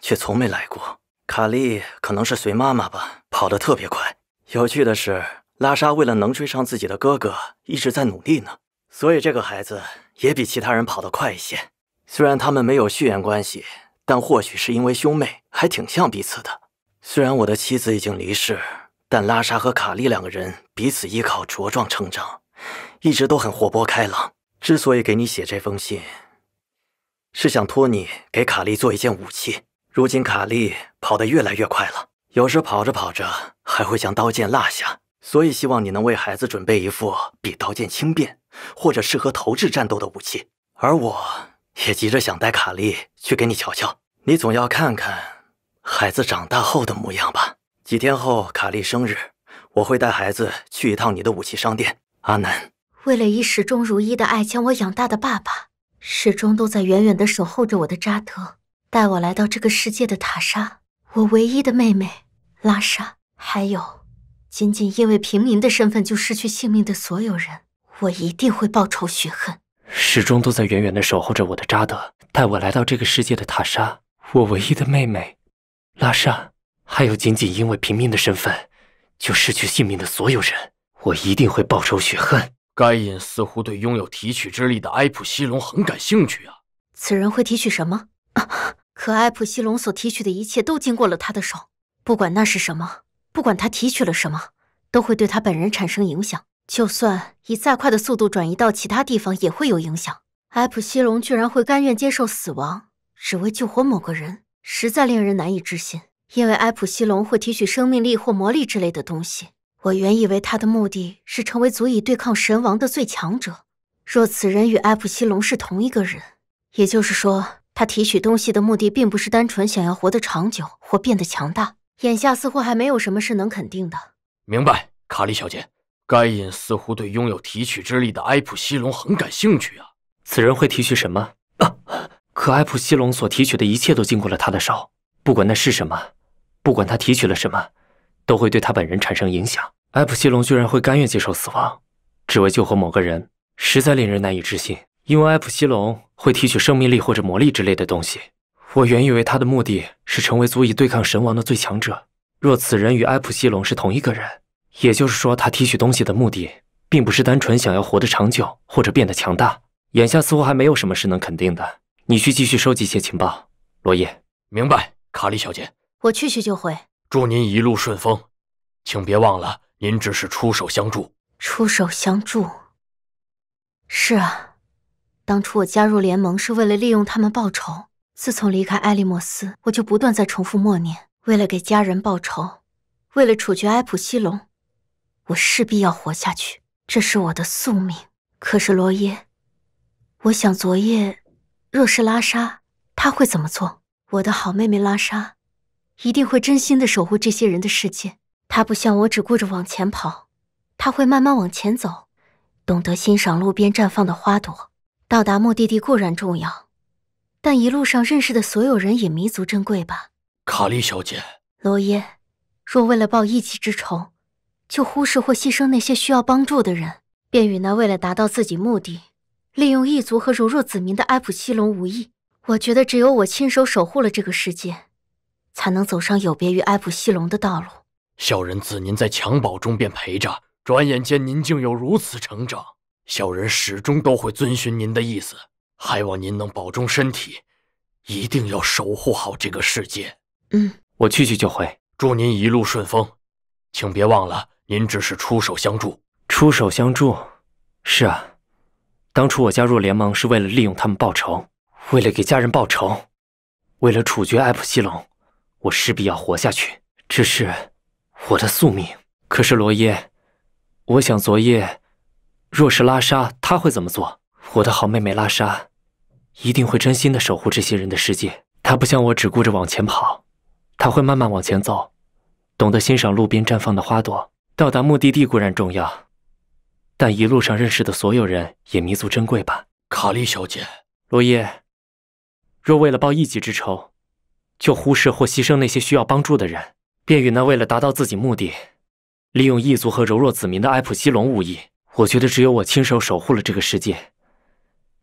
却从没来过。卡利可能是随妈妈吧，跑得特别快。有趣的是。拉莎为了能追上自己的哥哥，一直在努力呢，所以这个孩子也比其他人跑得快一些。虽然他们没有血缘关系，但或许是因为兄妹，还挺像彼此的。虽然我的妻子已经离世，但拉莎和卡利两个人彼此依靠，茁壮成长，一直都很活泼开朗。之所以给你写这封信，是想托你给卡利做一件武器。如今卡利跑得越来越快了，有时跑着跑着还会将刀剑落下。所以希望你能为孩子准备一副比刀剑轻便，或者适合投掷战斗的武器。而我也急着想带卡利去给你瞧瞧，你总要看看孩子长大后的模样吧。几天后卡利生日，我会带孩子去一趟你的武器商店。阿南，为了以始终如一的爱将我养大的爸爸，始终都在远远的守候着我的扎德，带我来到这个世界的塔莎，我唯一的妹妹拉莎，还有。仅仅因为平民的身份就失去性命的所有人，我一定会报仇雪恨。始终都在远远的守候着我的扎德，带我来到这个世界的塔莎，我唯一的妹妹，拉莎，还有仅仅因为平民的身份就失去性命的所有人，我一定会报仇雪恨。盖隐似乎对拥有提取之力的埃普西龙很感兴趣啊！此人会提取什么？可埃普西龙所提取的一切都经过了他的手，不管那是什么。不管他提取了什么，都会对他本人产生影响。就算以再快的速度转移到其他地方，也会有影响。埃普西龙居然会甘愿接受死亡，只为救活某个人，实在令人难以置信。因为埃普西龙会提取生命力或魔力之类的东西。我原以为他的目的是成为足以对抗神王的最强者。若此人与埃普西龙是同一个人，也就是说，他提取东西的目的并不是单纯想要活得长久或变得强大。眼下似乎还没有什么事能肯定的。明白，卡莉小姐。该隐似乎对拥有提取之力的埃普西龙很感兴趣啊。此人会提取什么？啊！可埃普西龙所提取的一切都经过了他的手，不管那是什么，不管他提取了什么，都会对他本人产生影响。埃普西龙居然会甘愿接受死亡，只为救活某个人，实在令人难以置信。因为埃普西龙会提取生命力或者魔力之类的东西。我原以为他的目的是成为足以对抗神王的最强者。若此人与埃普西龙是同一个人，也就是说，他提取东西的目的，并不是单纯想要活得长久或者变得强大。眼下似乎还没有什么是能肯定的。你去继续收集一些情报。罗叶，明白。卡利小姐，我去，去就回。祝您一路顺风，请别忘了，您只是出手相助。出手相助。是啊，当初我加入联盟是为了利用他们报仇。自从离开埃利莫斯，我就不断在重复默念：为了给家人报仇，为了处决埃普西龙，我势必要活下去，这是我的宿命。可是罗耶，我想昨夜若是拉莎，他会怎么做？我的好妹妹拉莎，一定会真心的守护这些人的世界。她不像我只顾着往前跑，她会慢慢往前走，懂得欣赏路边绽放的花朵。到达目的地固然重要。但一路上认识的所有人也弥足珍贵吧，卡莉小姐。罗耶，若为了报一己之仇，就忽视或牺牲那些需要帮助的人，便与那为了达到自己目的，利用异族和柔弱子民的埃普西龙无异。我觉得只有我亲手守护了这个世界，才能走上有别于埃普西龙的道路。小人自您在襁褓中便陪着，转眼间您竟有如此成长，小人始终都会遵循您的意思。还望您能保重身体，一定要守护好这个世界。嗯，我去去就回。祝您一路顺风，请别忘了，您只是出手相助。出手相助？是啊，当初我加入联盟是为了利用他们报仇，为了给家人报仇，为了处决艾普西龙，我势必要活下去。这是我的宿命。可是罗耶，我想昨夜若是拉莎，他会怎么做？我的好妹妹拉莎。一定会真心的守护这些人的世界。他不像我只顾着往前跑，他会慢慢往前走，懂得欣赏路边绽放的花朵。到达目的地固然重要，但一路上认识的所有人也弥足珍贵吧。卡莉小姐，罗伊，若为了报一己之仇，就忽视或牺牲那些需要帮助的人，便与那为了达到自己目的，利用异族和柔弱子民的埃普西龙无异。我觉得只有我亲手守护了这个世界。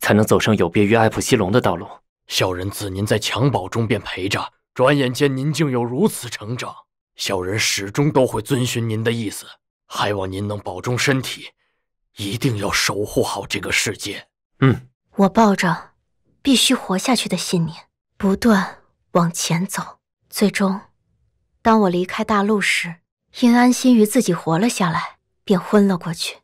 才能走上有别于艾普西龙的道路。小人自您在襁褓中便陪着，转眼间您竟有如此成长。小人始终都会遵循您的意思，还望您能保重身体，一定要守护好这个世界。嗯，我抱着必须活下去的信念，不断往前走。最终，当我离开大陆时，因安心于自己活了下来，便昏了过去。